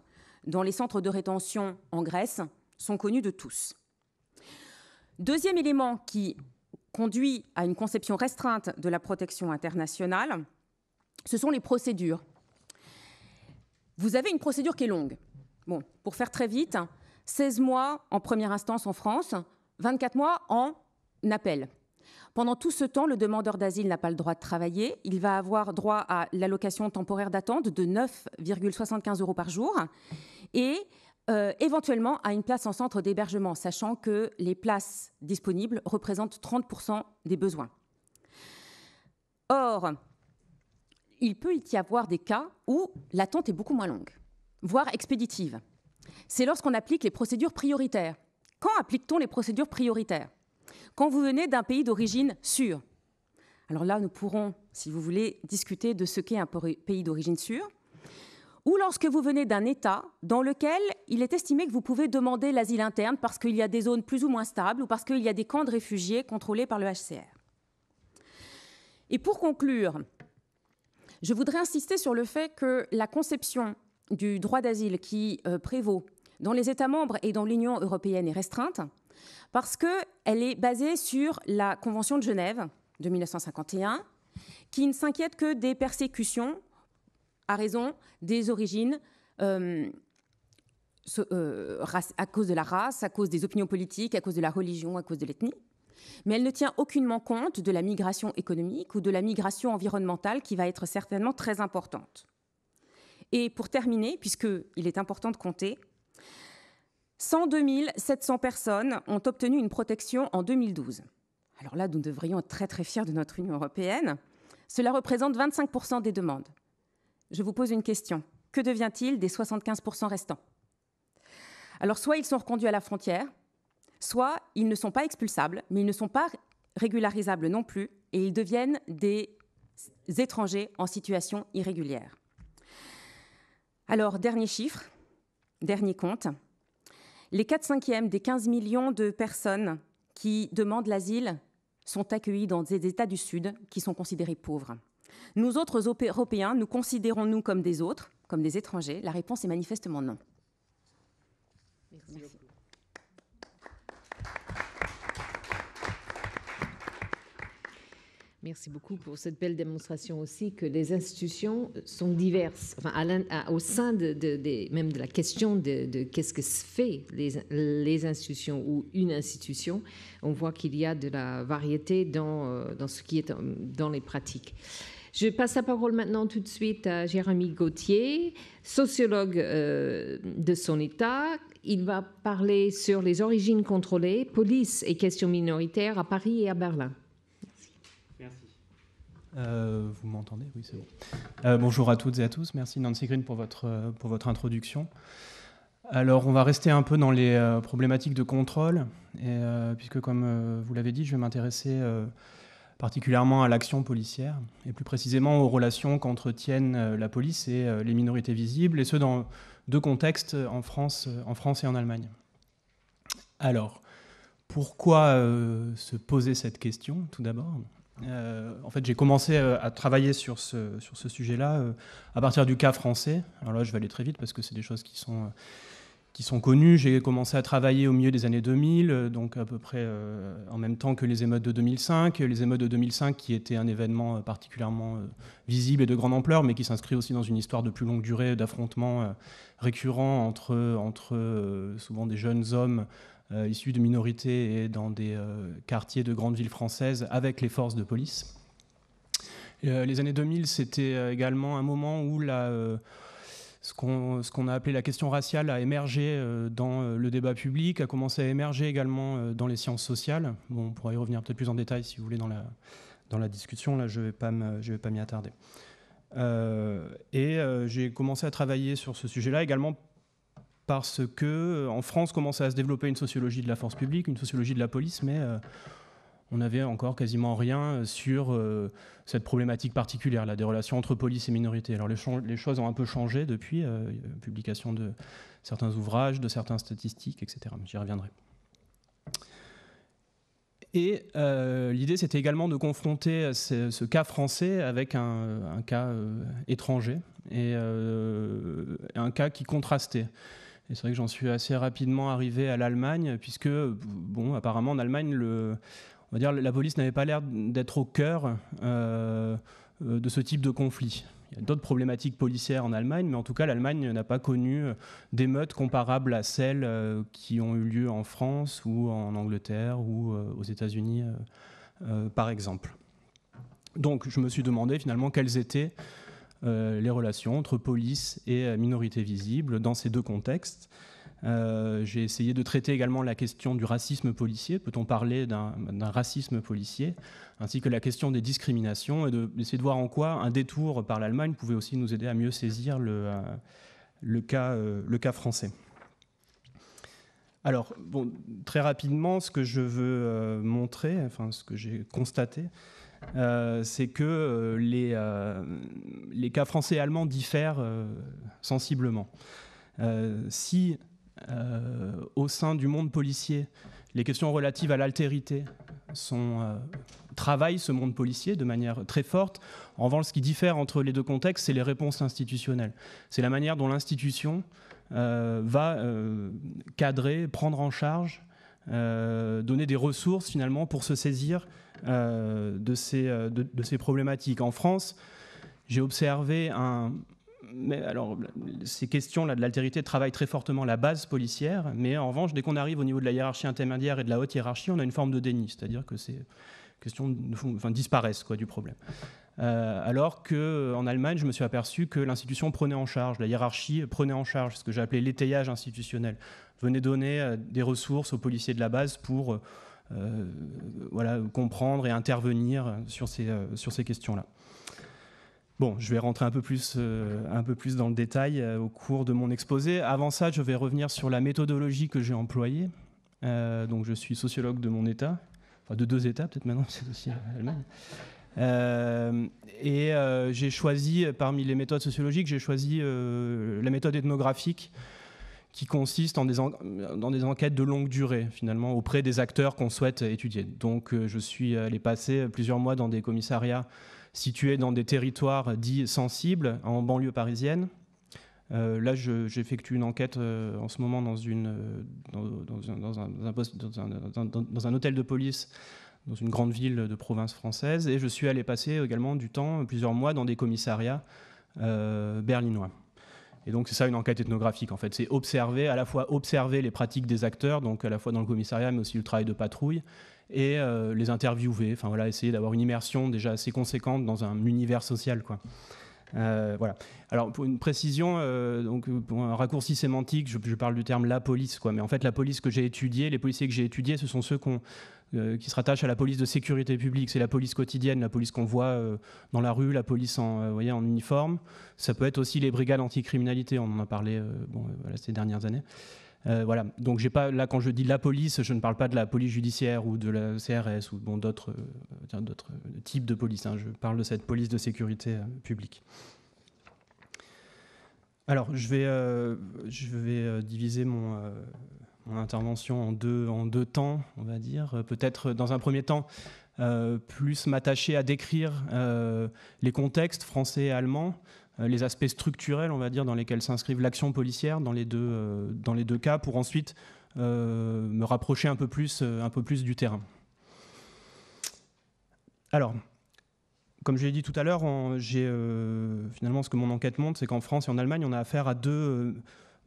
dans les centres de rétention en Grèce sont connues de tous. Deuxième élément qui conduit à une conception restreinte de la protection internationale, ce sont les procédures. Vous avez une procédure qui est longue. Bon, pour faire très vite, 16 mois en première instance en France, 24 mois en appel. Pendant tout ce temps, le demandeur d'asile n'a pas le droit de travailler. Il va avoir droit à l'allocation temporaire d'attente de 9,75 euros par jour. Et euh, éventuellement à une place en centre d'hébergement, sachant que les places disponibles représentent 30% des besoins. Or, il peut y avoir des cas où l'attente est beaucoup moins longue, voire expéditive. C'est lorsqu'on applique les procédures prioritaires. Quand applique-t-on les procédures prioritaires Quand vous venez d'un pays d'origine sûr. Alors là, nous pourrons, si vous voulez, discuter de ce qu'est un pays d'origine sûre ou lorsque vous venez d'un État dans lequel il est estimé que vous pouvez demander l'asile interne parce qu'il y a des zones plus ou moins stables ou parce qu'il y a des camps de réfugiés contrôlés par le HCR. Et pour conclure, je voudrais insister sur le fait que la conception du droit d'asile qui euh, prévaut dans les États membres et dans l'Union européenne est restreinte parce qu'elle est basée sur la Convention de Genève de 1951 qui ne s'inquiète que des persécutions à raison des origines. Euh, euh, à cause de la race, à cause des opinions politiques, à cause de la religion, à cause de l'ethnie. Mais elle ne tient aucunement compte de la migration économique ou de la migration environnementale qui va être certainement très importante. Et pour terminer, puisqu'il est important de compter, 102 700 personnes ont obtenu une protection en 2012. Alors là, nous devrions être très très fiers de notre Union européenne. Cela représente 25% des demandes je vous pose une question. Que devient-il des 75% restants Alors soit ils sont reconduits à la frontière, soit ils ne sont pas expulsables, mais ils ne sont pas régularisables non plus, et ils deviennent des étrangers en situation irrégulière. Alors, dernier chiffre, dernier compte, les 4 cinquièmes des 15 millions de personnes qui demandent l'asile sont accueillies dans des États du Sud qui sont considérés pauvres. Nous autres Européens, nous considérons-nous comme des autres, comme des étrangers La réponse est manifestement non. Merci. beaucoup pour cette belle démonstration aussi que les institutions sont diverses. au sein même de la question de, qu'est-ce que se fait les, institutions ou une institution, on voit qu'il y a de la variété dans euh, ce qui est euh, dans les pratiques. Je passe la parole maintenant tout de suite à Jérémy Gauthier, sociologue euh, de son État. Il va parler sur les origines contrôlées, police et questions minoritaires à Paris et à Berlin. Merci. Euh, vous m'entendez Oui, c'est bon. Euh, bonjour à toutes et à tous. Merci Nancy Green pour votre, pour votre introduction. Alors, on va rester un peu dans les problématiques de contrôle, et, puisque comme vous l'avez dit, je vais m'intéresser particulièrement à l'action policière, et plus précisément aux relations qu'entretiennent euh, la police et euh, les minorités visibles, et ce dans deux contextes, euh, en France, en France et en Allemagne. Alors, pourquoi se poser cette question, tout d'abord en fait, j'ai commencé à travailler sur ce, sur ce sujet-là à partir du cas français. Alors là, je vais aller très vite parce que c'est des choses qui sont qui sont connus. J'ai commencé à travailler au milieu des années 2000, euh, donc à peu près euh, en même temps que les émeutes de 2005. Les émeutes de 2005 qui étaient un événement euh, particulièrement visible et de grande ampleur, mais qui s'inscrit aussi dans une histoire de plus longue durée d'affrontements récurrents entre, entre souvent des jeunes hommes issus de minorités et dans des quartiers de grandes villes françaises avec les forces de police. les années 2000, c'était également un moment où la ce qu'on a appelé la question raciale a émergé euh, dans euh, le débat public, a commencé à émerger également euh, dans les sciences sociales. on pourra y revenir peut-être plus en détail si vous voulez dans la, discussion, là je ne vais pas m'y attarder. et j'ai commencé à travailler sur ce sujet-là également parce que en France commençait à se développer une sociologie de la force publique, une sociologie de la police, mais on n'avait encore quasiment rien euh, sur euh, cette problématique particulière, là, des relations entre police et minorité. Alors les, choses ont un peu changé depuis, euh, publication de certains ouvrages, de certaines statistiques, etc. J'y reviendrai. Et l'idée, c'était également de confronter ce, cas français avec un, un cas étranger, et un cas qui contrastait. Et c'est vrai que j'en suis assez rapidement arrivé à l'Allemagne, puisque, bon, apparemment en Allemagne, le, on va dire, la police n'avait pas l'air d'être au cœur euh, euh, de ce type de conflit. Il y a d'autres problématiques policières en Allemagne, mais en tout cas, l'Allemagne n'a pas connu euh, d'émeutes comparables à celles qui ont eu lieu en France ou en Angleterre ou aux États-Unis, par exemple. Donc, je me suis demandé finalement quelles étaient les relations entre police et minorité visible dans ces deux contextes. Euh, j'ai essayé de traiter également la question du racisme policier. Peut-on parler d'un racisme policier Ainsi que la question des discriminations et d'essayer de, voir en quoi un détour par l'Allemagne pouvait aussi nous aider à mieux saisir le, euh, euh, cas, français. Alors, bon, très rapidement, ce que je veux montrer, enfin ce que j'ai constaté, c'est que les, les, cas français et allemands diffèrent sensiblement. si euh, au sein du monde policier, les questions relatives à l'altérité sont, euh, travaillent ce monde policier de manière très forte. En revanche, ce qui diffère entre les deux contextes, c'est les réponses institutionnelles. C'est la manière dont l'institution euh, va cadrer, prendre en charge, donner des ressources finalement pour se saisir de ces, de, ces, problématiques. En France, j'ai observé un, mais alors, ces questions-là de l'altérité travaillent très fortement la base policière, mais en revanche, dès qu'on arrive au niveau de la hiérarchie intermédiaire et de la haute hiérarchie, on a une forme de déni, c'est-à-dire que ces questions disparaissent du problème. Euh, alors qu'en Allemagne, je me suis aperçu que l'institution prenait en charge, la hiérarchie prenait en charge ce que j'ai appelé l'étayage institutionnel, venait donner euh, des ressources aux policiers de la base pour euh, voilà, comprendre et intervenir sur ces questions-là. Bon, je vais rentrer un peu plus, euh, un peu plus dans le détail euh, au cours de mon exposé. Avant ça, je vais revenir sur la méthodologie que j'ai employée. Euh, donc, je suis sociologue de mon État, enfin de deux États peut-être maintenant, <laughs> c'est aussi l'Allemagne. et j'ai choisi, parmi les méthodes sociologiques, j'ai choisi la méthode ethnographique qui consiste en dans des enquêtes de longue durée, finalement, auprès des acteurs qu'on souhaite étudier. Donc, je suis allé passer plusieurs mois dans des commissariats situé dans des territoires dits sensibles, en banlieue parisienne. Euh, là, j'effectue une enquête euh, en ce moment dans, un, hôtel de police dans une grande ville de province française et je suis allé passer également du temps, plusieurs mois, dans des commissariats euh, berlinois. Et donc c'est ça une enquête ethnographique en fait, c'est observer, à la fois observer les pratiques des acteurs, donc à la fois dans le commissariat mais aussi le travail de patrouille, et euh, les interviewer. Enfin voilà, essayer d'avoir une immersion déjà assez conséquente dans un univers social, quoi. Euh, voilà. Alors pour une précision, euh, donc pour un raccourci sémantique, je, parle du terme la police, quoi. Mais en fait, la police que j'ai étudiée, les policiers que j'ai étudiés, ce sont ceux qui se rattachent à la police de sécurité publique. C'est la police quotidienne, la police qu'on voit dans la rue, la police en, voyez, en uniforme. Ça peut être aussi les brigades anticriminalité, on en a parlé bon, ces dernières années. Euh, voilà. Donc j'ai pas là quand je dis la police, je ne parle pas de la police judiciaire ou de la CRS ou bon, d'autres euh, euh, types de police. Hein. Je parle de cette police de sécurité publique. Alors je vais diviser mon intervention en deux, en deux temps, on va dire. Peut-être dans un premier temps, plus m'attacher à décrire les contextes français et allemands, euh, les aspects structurels, on va dire, dans lesquels s'inscrivent l'action policière dans les deux, euh, dans les deux cas, pour ensuite euh, me rapprocher un peu plus, un peu plus du terrain. Alors, comme je l'ai dit tout à l'heure, j'ai, finalement, ce que mon enquête montre, c'est qu'en France et en Allemagne, on a affaire à deux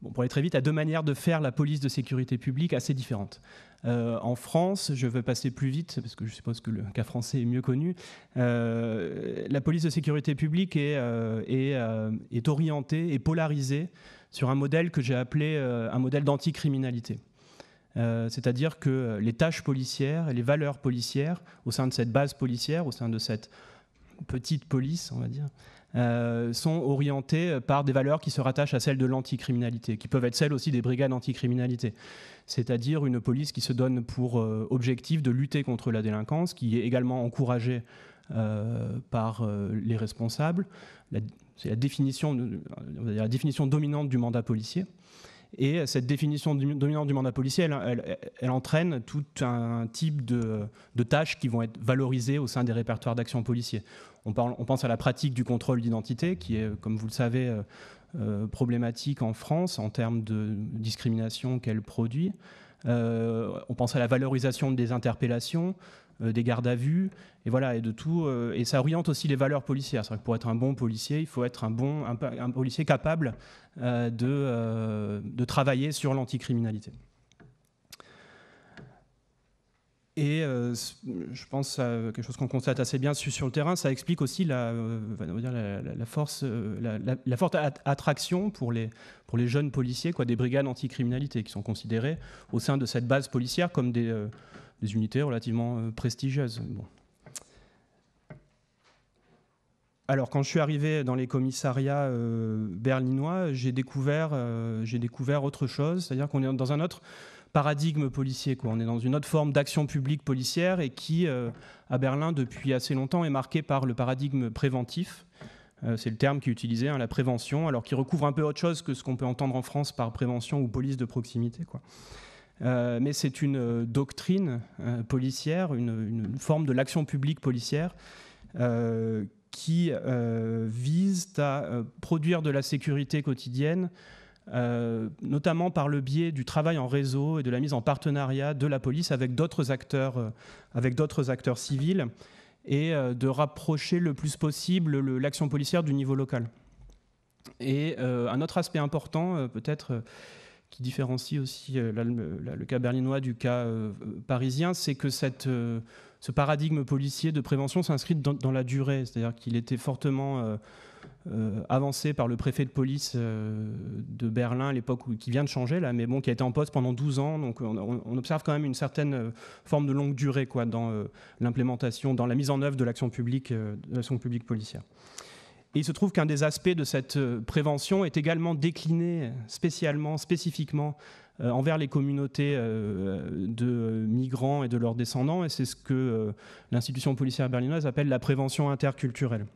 Bon, pour aller très vite, à deux manières de faire la police de sécurité publique assez différentes. Euh, en France, je veux passer plus vite parce que je suppose que le cas français est mieux connu. Euh, la police de sécurité publique est, euh, est, orientée et polarisée sur un modèle que j'ai appelé un modèle d'anticriminalité. C'est-à-dire que les tâches policières et les valeurs policières au sein de cette base policière, au sein de cette petite police, on va dire, euh, sont orientées par des valeurs qui se rattachent à celles de l'anticriminalité, qui peuvent être celles aussi des brigades anticriminalité. C'est-à-dire une police qui se donne pour euh, objectif de lutter contre la délinquance, qui est également encouragée euh, par les responsables. C'est la définition, la définition dominante du mandat policier. Et cette définition dominante du mandat policier, elle, entraîne tout un type de, tâches qui vont être valorisées au sein des répertoires d'action policiers. On, pense à la pratique du contrôle d'identité, qui est, comme vous le savez, euh, euh, problématique en France en termes de discrimination qu'elle produit. Euh, on pense à la valorisation des interpellations, des gardes à vue, et voilà, et de tout. et ça oriente aussi les valeurs policières. C'est vrai pour être un bon policier, il faut être un bon, policier capable de travailler sur l'anticriminalité. Et euh, je pense à quelque chose qu'on constate assez bien sur le terrain, ça explique aussi la, force, la, forte attraction pour les, pour les jeunes policiers, quoi, des brigades anticriminalité, qui sont considérées au sein de cette base policière comme des, euh, unités relativement euh, prestigieuses. Bon. Alors, quand je suis arrivé dans les commissariats berlinois, j'ai découvert, découvert, autre chose. C'est-à-dire qu'on est dans un autre paradigme policier. Quoi. On est dans une autre forme d'action publique policière et qui, euh, à Berlin, depuis assez longtemps, est marquée par le paradigme préventif. Euh, c'est le terme qui est utilisé, hein, la prévention, alors qui recouvre un peu autre chose que ce qu'on peut entendre en France par prévention ou police de proximité. Quoi. Euh, mais c'est une doctrine policière, une, une, forme de l'action publique policière qui vise à produire de la sécurité quotidienne euh, notamment par le biais du travail en réseau et de la mise en partenariat de la police avec d'autres acteurs, euh, avec d'autres acteurs civils, et euh, de rapprocher le plus possible l'action policière du niveau local. Et un autre aspect important, peut-être, qui différencie aussi le, cas berlinois du cas parisien, c'est que cette, ce paradigme policier de prévention s'inscrit dans, la durée, c'est-à-dire qu'il était fortement euh, avancé par le préfet de police euh, de Berlin à l'époque qui vient de changer là, mais bon, qui a été en poste pendant 12 ans. Donc on, observe quand même une certaine euh, forme de longue durée quoi, dans l'implémentation, dans la mise en œuvre de l'action publique, de l'action publique policière. Et il se trouve qu'un des aspects de cette prévention est également décliné spécialement, spécifiquement envers les communautés de migrants et de leurs descendants, et c'est ce que l'institution policière berlinoise appelle la prévention interculturelle.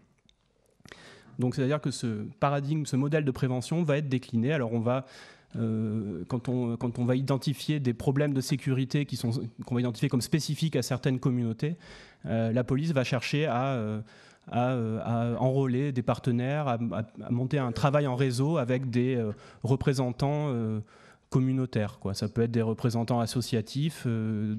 Donc c'est-à-dire que ce paradigme, ce modèle de prévention va être décliné. Alors on va euh, quand, on, quand on va identifier des problèmes de sécurité qui sont qu'on va identifier comme spécifiques à certaines communautés, euh, la police va chercher à, euh, enrôler des partenaires, à, à, monter un travail en réseau avec des représentants communautaire. Quoi. Ça peut être des représentants associatifs, euh,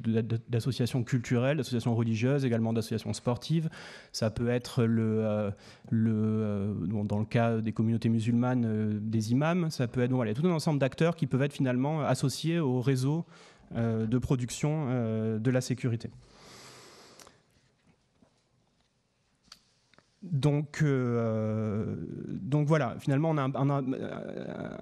d'associations culturelles, d'associations religieuses, également d'associations sportives. Ça peut être, le, euh, euh, dans le cas des communautés musulmanes, des imams. Ça peut être tout un ensemble d'acteurs qui peuvent être finalement associés au réseau de production de la sécurité. Donc, euh, donc voilà, finalement, on a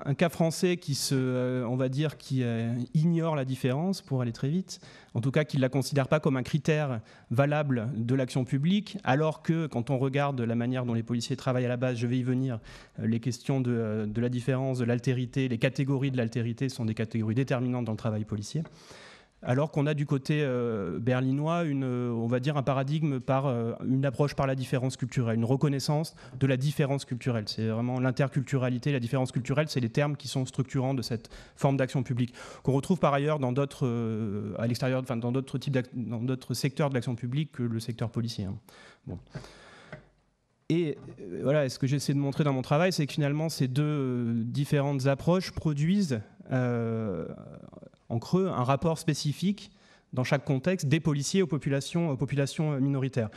un, cas français qui euh, on va dire, qui euh, ignore la différence pour aller très vite. En tout cas, qui ne la considère pas comme un critère valable de l'action publique, alors que quand on regarde la manière dont les policiers travaillent à la base, je vais y venir, les questions de la différence, de l'altérité, les catégories de l'altérité sont des catégories déterminantes dans le travail policier alors qu'on a du côté euh, berlinois une, euh, on va dire un paradigme par euh, une approche par la différence culturelle, une reconnaissance de la différence culturelle. C'est vraiment l'interculturalité, la différence culturelle, c'est les termes qui sont structurants de cette forme d'action publique qu'on retrouve par ailleurs dans d'autres à l'extérieur, enfin dans d'autres types, dans d'autres secteurs de l'action publique que le secteur policier. Hein. Et voilà, ce que j'essaie de montrer dans mon travail, c'est que finalement ces deux différentes approches produisent en creux un rapport spécifique dans chaque contexte des policiers aux populations, populations minoritaires.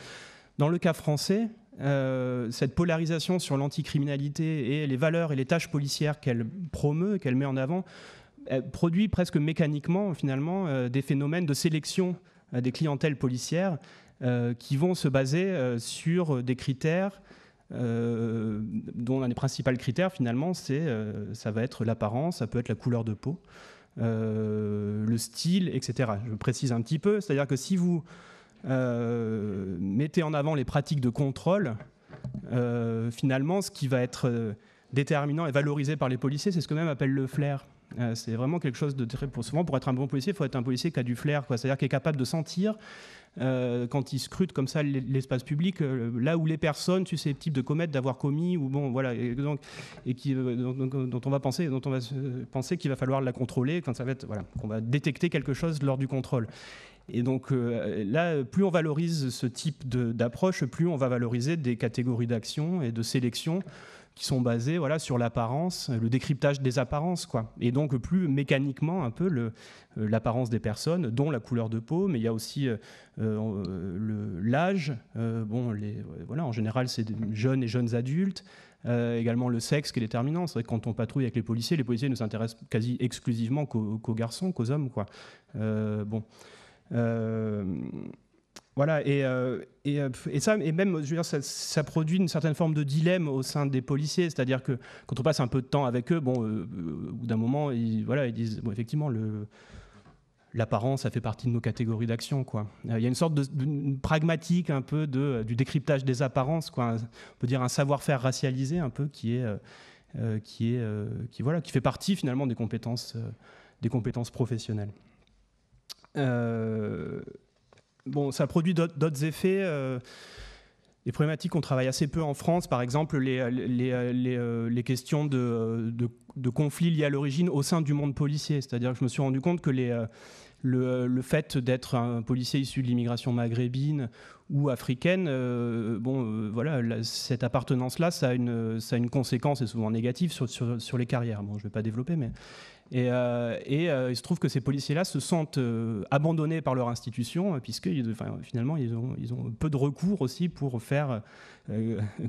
Dans le cas français, euh, cette polarisation sur l'anticriminalité et les valeurs et les tâches policières qu'elle promeut, qu'elle met en avant, produit presque mécaniquement finalement euh, des phénomènes de sélection euh, des clientèles policières qui vont se baser sur des critères dont l'un des principaux critères finalement, c'est ça va être l'apparence, ça peut être la couleur de peau. Euh, le style, etc. Je précise un petit peu, c'est-à-dire que si vous euh, mettez en avant les pratiques de contrôle, euh, finalement, ce qui va être déterminant et valorisé par les policiers, c'est ce que même appelle le flair. c'est vraiment quelque chose de très pour souvent pour être un bon policier, il faut être un policier qui a du flair, c'est-à-dire qui est capable de sentir euh, quand ils scrutent comme ça l'espace public, euh, là où les personnes susceptibles de commettre, d'avoir commis, ou bon, voilà, et, qui, euh, dont on va penser, dont on va penser qu'il va falloir la contrôler quand ça va être, voilà, qu'on va détecter quelque chose lors du contrôle. Et donc là, plus on valorise ce type d'approche, plus on va valoriser des catégories d'action et de sélection qui sont basés voilà, sur l'apparence, le décryptage des apparences, quoi. Et donc plus mécaniquement un peu euh, l'apparence des personnes, dont la couleur de peau, mais il y a aussi euh, euh, l'âge. bon, voilà, en général, c'est jeunes et jeunes adultes. également le sexe qui est déterminant. C'est vrai que quand on patrouille avec les policiers, les policiers ne s'intéressent quasi exclusivement qu'aux garçons, qu'aux hommes. Quoi. bon. Voilà, euh, euh, et, ça, et même, je veux dire, ça, produit une certaine forme de dilemme au sein des policiers, c'est-à-dire que quand on passe un peu de temps avec eux, bon, euh, d'un moment, ils, voilà, ils disent, bon, effectivement, le, l'apparence, ça fait partie de nos catégories d'action, quoi. Il y a une sorte de pragmatique un peu de, du décryptage des apparences, quoi. on peut dire un savoir-faire racialisé un peu qui est, qui est, qui voilà, qui fait partie finalement des compétences, des compétences professionnelles. Euh, Bon, ça produit d'autres effets. Euh, des problématiques qu'on travaille assez peu en France, par exemple les, les, euh, questions de, conflits liés à l'origine au sein du monde policier. C'est-à-dire que je me suis rendu compte que les, euh, le, fait d'être un policier issu de l'immigration maghrébine ou africaine, bon, voilà, cette appartenance-là, ça, a une, une conséquence et souvent négative sur, les carrières. Bon, je ne vais pas développer, mais et, euh, euh, il se trouve que ces policiers-là se sentent euh, abandonnés par leur institution, puisque finalement, ils ont, peu de recours aussi pour faire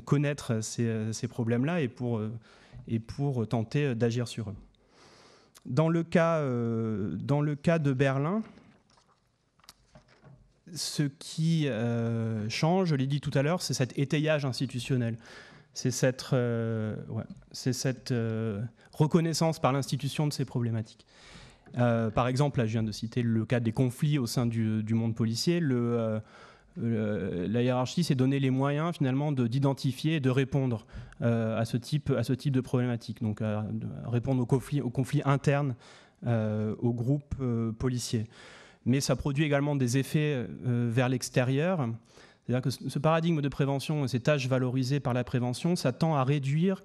connaître ces, problèmes-là et pour, tenter d'agir sur eux. Dans le cas, dans le cas de Berlin, ce qui change, je l'ai dit tout à l'heure, c'est cet étayage institutionnel c'est cette, euh, euh, reconnaissance par l'institution de ces problématiques. Euh, par exemple, je viens de citer le cas des conflits au sein du, monde policier. la hiérarchie s'est donné les moyens finalement d'identifier et de répondre à, ce type, de problématique, donc répondre aux conflits, aux conflits internes aux groupes policiers. Mais ça produit également des effets vers l'extérieur c'est-à-dire que ce paradigme de prévention, ces tâches valorisées par la prévention, ça tend à réduire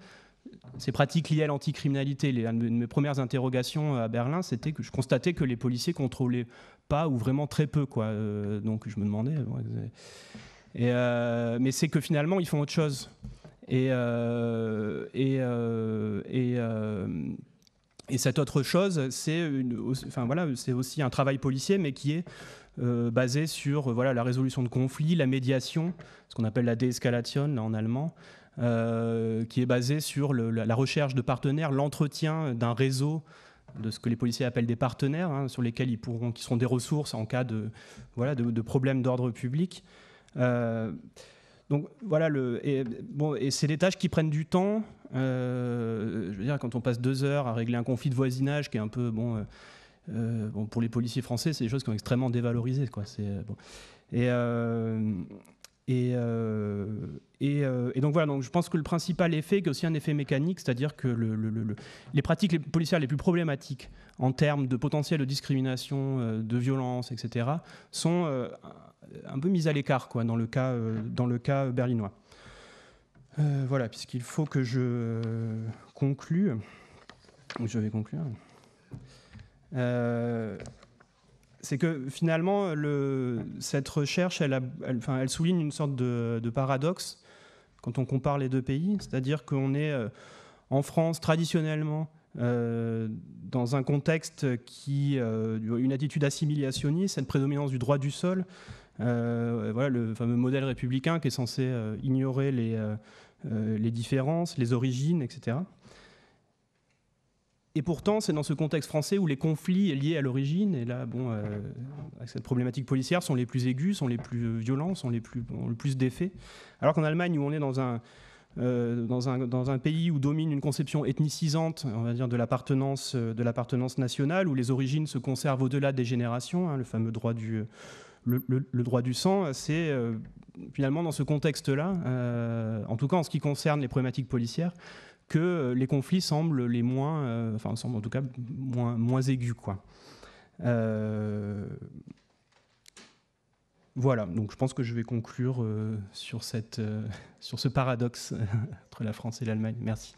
ces pratiques liées à l'anticriminalité. Une de mes premières interrogations euh, à Berlin, c'était que je constatais que les policiers contrôlaient pas ou vraiment très peu. Quoi. Euh, donc je me demandais. Euh, mais c'est que finalement, ils font autre chose. Et, cette autre chose, c'est aussi un travail policier, mais qui est euh, basé sur euh, voilà, la résolution de conflits, la médiation, ce qu'on appelle la déescalation en allemand, euh, qui est basée sur la, recherche de partenaires, l'entretien d'un réseau de ce que les policiers appellent des partenaires, hein, sur lesquels ils pourront, qui seront des ressources en cas de, voilà, de, problèmes d'ordre public. donc voilà, le, et, bon, et c'est des tâches qui prennent du temps. je veux dire, quand on passe deux heures à régler un conflit de voisinage qui est un peu, bon, euh, pour les policiers français, c'est des choses qui sont extrêmement dévalorisées. Quoi. Euh, bon. Et, euh, et, et, donc voilà, donc je pense que le principal effet, est aussi un effet mécanique, c'est-à-dire que le, les pratiques policières les plus problématiques en termes de potentiel de discrimination, de violence, etc., sont un peu mises à l'écart dans, le cas, dans le cas berlinois. voilà, puisqu'il faut que je conclue. Je vais conclure. Euh, c'est que finalement, cette recherche, elle, souligne une sorte de, paradoxe quand on compare les deux pays, c'est-à-dire qu'on est euh, en France traditionnellement euh, dans un contexte qui, une attitude assimilationniste, cette prédominance du droit du sol, voilà le fameux modèle républicain qui est censé ignorer les différences, les origines, etc. Et pourtant, c'est dans ce contexte français où les conflits liés à l'origine, et là, bon, euh, avec cette problématique policière, sont les plus aigus, sont les plus violents, sont les plus, le plus défaits. Alors qu'en Allemagne, où on est dans un, euh, dans, un, dans un, pays où domine une conception ethnicisante, on va dire, de l'appartenance, de l'appartenance nationale, où les origines se conservent au-delà des générations, hein, le fameux droit du, le, droit du sang, c'est euh, finalement dans ce contexte-là, en tout cas en ce qui concerne les problématiques policières, que euh, les conflits semblent les moins, euh, enfin semblent en tout cas moins, moins aigus. Quoi. Euh, voilà, donc je pense que je vais conclure sur, cette, sur ce paradoxe <laughs> entre la France et l'Allemagne. Merci.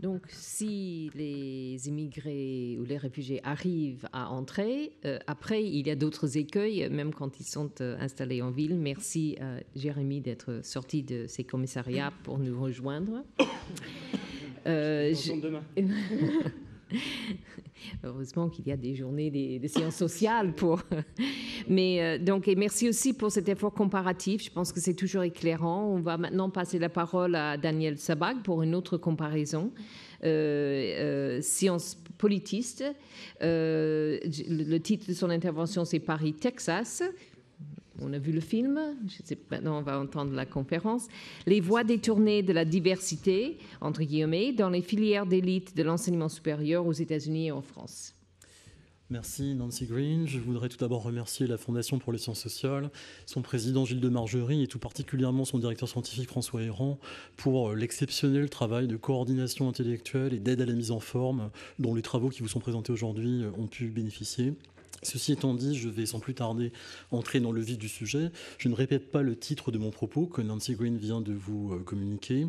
Donc, si les immigrés ou les réfugiés arrivent à entrer, euh, après, il y a d'autres écueils, même quand ils sont euh, installés en ville. Merci, euh, Jérémy, d'être sorti de ces commissariats pour nous rejoindre. <coughs> <laughs> Heureusement qu'il y a des journées des, sciences sociales pour. <laughs> Mais euh, donc, et merci aussi pour cet effort comparatif. Je pense que c'est toujours éclairant. On va maintenant passer la parole à Daniel Sabag pour une autre comparaison. Euh, euh, sciences politistes. le titre de son intervention, c'est Paris-Texas on a vu le film, je sais, maintenant on va entendre la conférence, les voies détournées de la diversité, entre guillemets, dans les filières d'élite de l'enseignement supérieur aux États-Unis et en France. Merci Nancy Green. Je voudrais tout d'abord remercier la Fondation pour les sciences sociales, son président Gilles de Margerie et tout particulièrement son directeur scientifique François Héran pour euh, l'exceptionnel travail de coordination intellectuelle et d'aide à la mise en forme dont les travaux qui vous sont présentés aujourd'hui euh, ont pu bénéficier. Ceci étant dit, je vais sans plus tarder entrer dans le vif du sujet. Je ne répète pas le titre de mon propos que Nancy Green vient de vous euh, communiquer.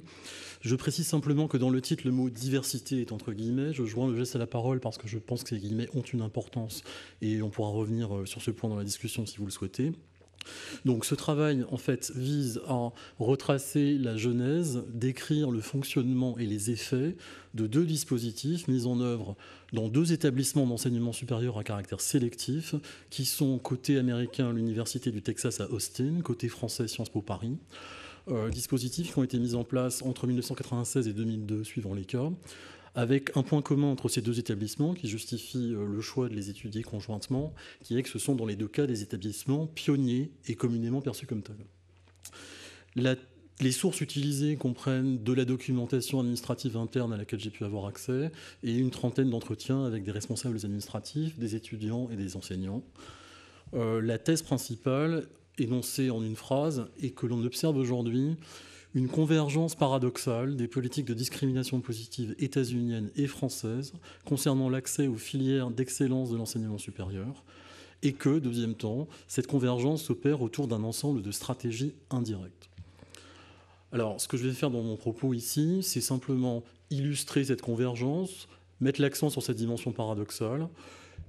Je précise simplement que dans le titre, le mot diversité est entre guillemets. Je joins le geste à la parole parce que je pense que ces guillemets ont une importance et on pourra revenir euh, sur ce point dans la discussion si vous le souhaitez. Donc ce travail en fait vise à retracer la genèse, décrire le fonctionnement et les effets de deux dispositifs mis en œuvre dans deux établissements d'enseignement supérieur à caractère sélectif, qui sont côté américain l'Université du Texas à Austin, côté français Sciences Po Paris. Euh, dispositifs qui ont été mis en place entre 1996 et 2002, suivant les cas, avec un point commun entre ces deux établissements qui justifie euh, le choix de les étudier conjointement, qui est que ce sont dans les deux cas des établissements pionniers et communément perçus comme tels. les sources utilisées comprennent de la documentation administrative interne à laquelle j'ai pu avoir accès et une trentaine d'entretiens avec des responsables administratifs, des étudiants et des enseignants. Euh, la thèse principale, énoncée en une phrase, est que l'on observe aujourd'hui une convergence paradoxale des politiques de discrimination positive états-unienne et française concernant l'accès aux filières d'excellence de l'enseignement supérieur, et que, deuxième temps, cette convergence s'opère autour d'un ensemble de stratégies indirectes. Alors, ce que je vais faire dans mon propos ici, c'est simplement illustrer cette convergence, mettre l'accent sur cette dimension paradoxale.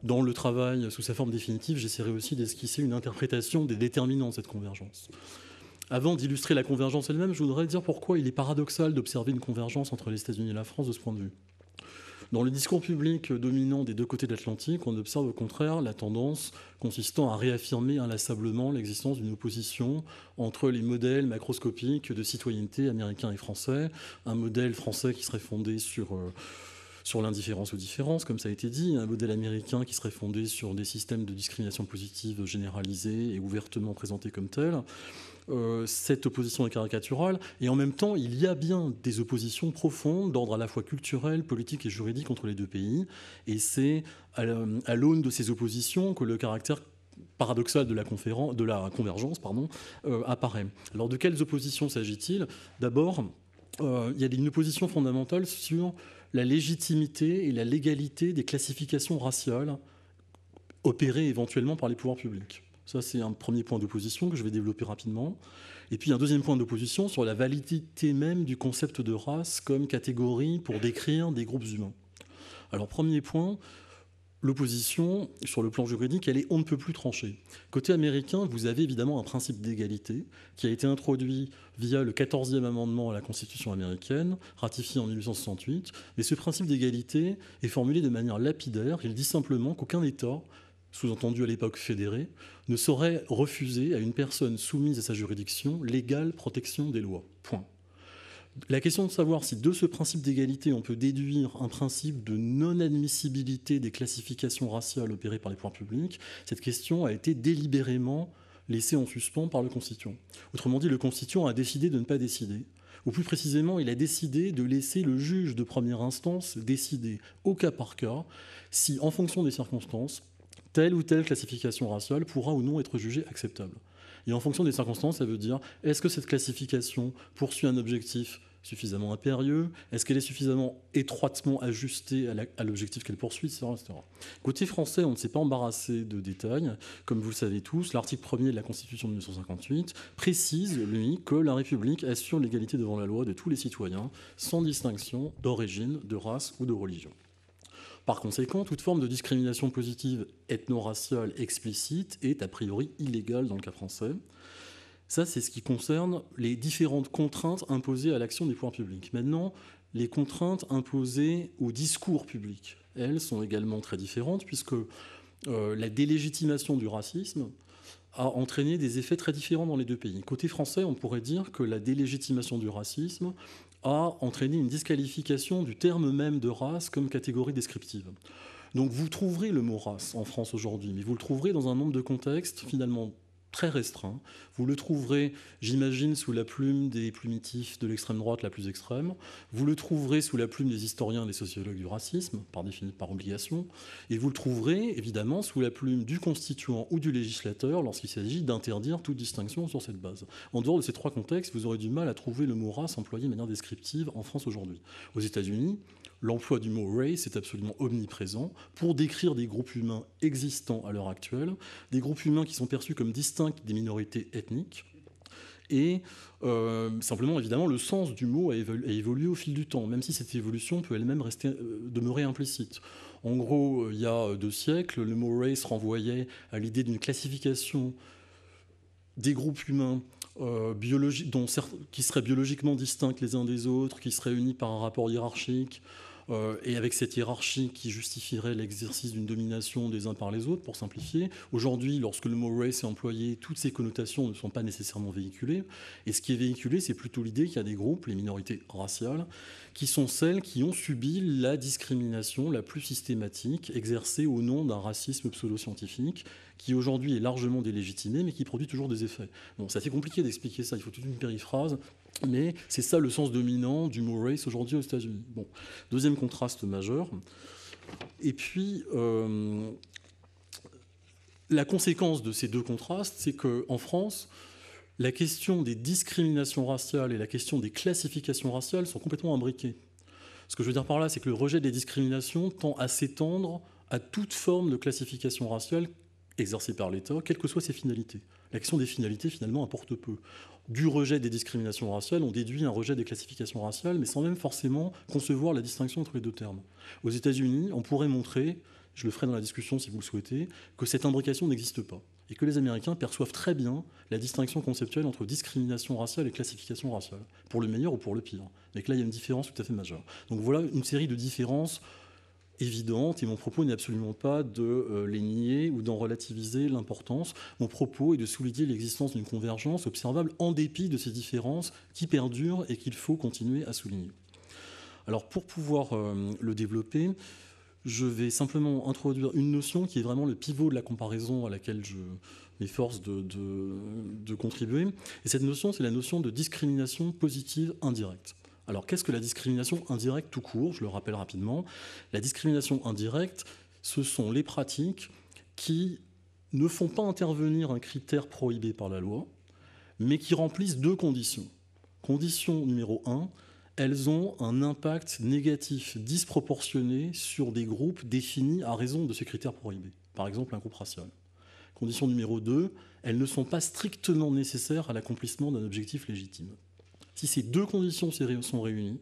Dans le travail sous sa forme définitive, j'essaierai aussi d'esquisser une interprétation des déterminants de cette convergence. Avant d'illustrer la convergence elle-même, je voudrais dire pourquoi il est paradoxal d'observer une convergence entre les États-Unis et la France de ce point de vue. Dans le discours public dominant des deux côtés de l'Atlantique, on observe au contraire la tendance consistant à réaffirmer inlassablement l'existence d'une opposition entre les modèles macroscopiques de citoyenneté américain et français, un modèle français qui serait fondé sur... Euh, sur l'indifférence aux différences, comme ça a été dit, un modèle américain qui serait fondé sur des systèmes de discrimination positive généralisés et ouvertement présentés comme tels, euh, cette opposition est caricaturale, et en même temps, il y a bien des oppositions profondes d'ordre à la fois culturel, politique et juridique entre les deux pays, et c'est à l'aune de ces oppositions que le caractère paradoxal de la, conférence, de la convergence pardon, euh, apparaît. Alors de quelles oppositions s'agit-il D'abord, euh, il y a une opposition fondamentale sur la légitimité et la légalité des classifications raciales opérées éventuellement par les pouvoirs publics. Ça, c'est un premier point d'opposition que je vais développer rapidement. Et puis un deuxième point d'opposition sur la validité même du concept de race comme catégorie pour décrire des groupes humains. Alors premier point, l'opposition sur le plan juridique, elle est on ne peut plus trancher. Côté américain, vous avez évidemment un principe d'égalité qui a été introduit via le 14e amendement à la Constitution américaine, ratifié en 1868. Mais ce principe d'égalité est formulé de manière lapidaire. Il dit simplement qu'aucun État sous-entendu à l'époque fédérée, ne saurait refuser à une personne soumise à sa juridiction l'égale protection des lois. Point. La question de savoir si de ce principe d'égalité on peut déduire un principe de non-admissibilité des classifications raciales opérées par les pouvoirs publics, cette question a été délibérément laissée en suspens par le constituant. Autrement dit, le constituant a décidé de ne pas décider. Ou plus précisément, il a décidé de laisser le juge de première instance décider au cas par cas si, en fonction des circonstances, telle ou telle classification raciale pourra ou non être jugée acceptable. Et en fonction des circonstances, ça veut dire est-ce que cette classification poursuit un objectif suffisamment impérieux Est-ce qu'elle est suffisamment étroitement ajustée à l'objectif qu'elle poursuit etc., Côté français, on ne s'est pas embarrassé de détails. Comme vous le savez tous, l'article 1er de la Constitution de 1958 précise, lui, que la République assure l'égalité devant la loi de tous les citoyens, sans distinction d'origine, de race ou de religion. Par conséquent, toute forme de discrimination positive ethno-raciale explicite est a priori illégale dans le cas français. Ça, c'est ce qui concerne les différentes contraintes imposées à l'action des pouvoirs publics. Maintenant, les contraintes imposées au discours public, elles sont également très différentes, puisque euh, la délégitimation du racisme a entraîné des effets très différents dans les deux pays. Côté français, on pourrait dire que la délégitimation du racisme a entraîné une disqualification du terme même de race comme catégorie descriptive. Donc vous trouverez le mot race en France aujourd'hui, mais vous le trouverez dans un nombre de contextes finalement très restreint. Vous le trouverez, j'imagine, sous la plume des plumitifs de l'extrême droite la plus extrême. Vous le trouverez sous la plume des historiens et des sociologues du racisme, par, définition, par obligation. Et vous le trouverez, évidemment, sous la plume du constituant ou du législateur lorsqu'il s'agit d'interdire toute distinction sur cette base. En dehors de ces trois contextes, vous aurez du mal à trouver le mot race employé de manière descriptive en France aujourd'hui. Aux États-Unis, l'emploi du mot race est absolument omniprésent pour décrire des groupes humains existants à l'heure actuelle, des groupes humains qui sont perçus comme distincts des minorités ethniques. Et euh, simplement, évidemment, le sens du mot a, évolué au fil du temps, même si cette évolution peut elle-même rester, euh, demeurer implicite. En gros, euh, il y a deux siècles, le mot race renvoyait à l'idée d'une classification des groupes humains dont qui seraient biologiquement distincts les uns des autres, qui seraient unis par un rapport hiérarchique, euh, et avec cette hiérarchie qui justifierait l'exercice d'une domination des uns par les autres, pour simplifier. Aujourd'hui, lorsque le mot race est employé, toutes ces connotations ne sont pas nécessairement véhiculées. Et ce qui est véhiculé, c'est plutôt l'idée qu'il y a des groupes, les minorités raciales, qui sont celles qui ont subi la discrimination la plus systématique exercée au nom d'un racisme pseudo-scientifique qui aujourd'hui est largement délégitimé mais qui produit toujours des effets. Bon, ça c'est compliqué d'expliquer ça, il faut toute une périphrase mais c'est ça le sens dominant du mot race aujourd'hui aux États-Unis. deuxième contraste majeur. Et puis, euh, la conséquence de ces deux contrastes, c'est qu'en France, la question des discriminations raciales et la question des classifications raciales sont complètement imbriquées. Ce que je veux dire par là, c'est que le rejet des discriminations tend à s'étendre à toute forme de classification raciale exercée par l'État, quelles que soient ses finalités. La question des finalités, finalement, importe peu du rejet des discriminations raciales, on déduit un rejet des classifications raciales, mais sans même forcément concevoir la distinction entre les deux termes. Aux États-Unis, on pourrait montrer, je le ferai dans la discussion si vous le souhaitez, que cette imbrication n'existe pas, et que les Américains perçoivent très bien la distinction conceptuelle entre discrimination raciale et classification raciale, pour le meilleur ou pour le pire. Mais que là, il y a une différence tout à fait majeure. Donc voilà une série de différences Évidente. et mon propos n'est absolument pas de euh, les nier ou d'en relativiser l'importance. Mon propos est de souligner l'existence d'une convergence observable en dépit de ces différences qui perdurent et qu'il faut continuer à souligner. Alors pour pouvoir euh, le développer, je vais simplement introduire une notion qui est vraiment le pivot de la comparaison à laquelle je m'efforce de, de contribuer. Et cette notion, c'est la notion de discrimination positive indirecte. Alors qu'est-ce que la discrimination indirecte tout court Je le rappelle rapidement. La discrimination indirecte, ce sont les pratiques qui ne font pas intervenir un critère prohibé par la loi, mais qui remplissent deux conditions. Condition numéro un, elles ont un impact négatif disproportionné sur des groupes définis à raison de ces critères prohibés. par exemple un groupe racial. Condition numéro 2, elles ne sont pas strictement nécessaires à l'accomplissement d'un objectif légitime. Si ces deux conditions sont réunies,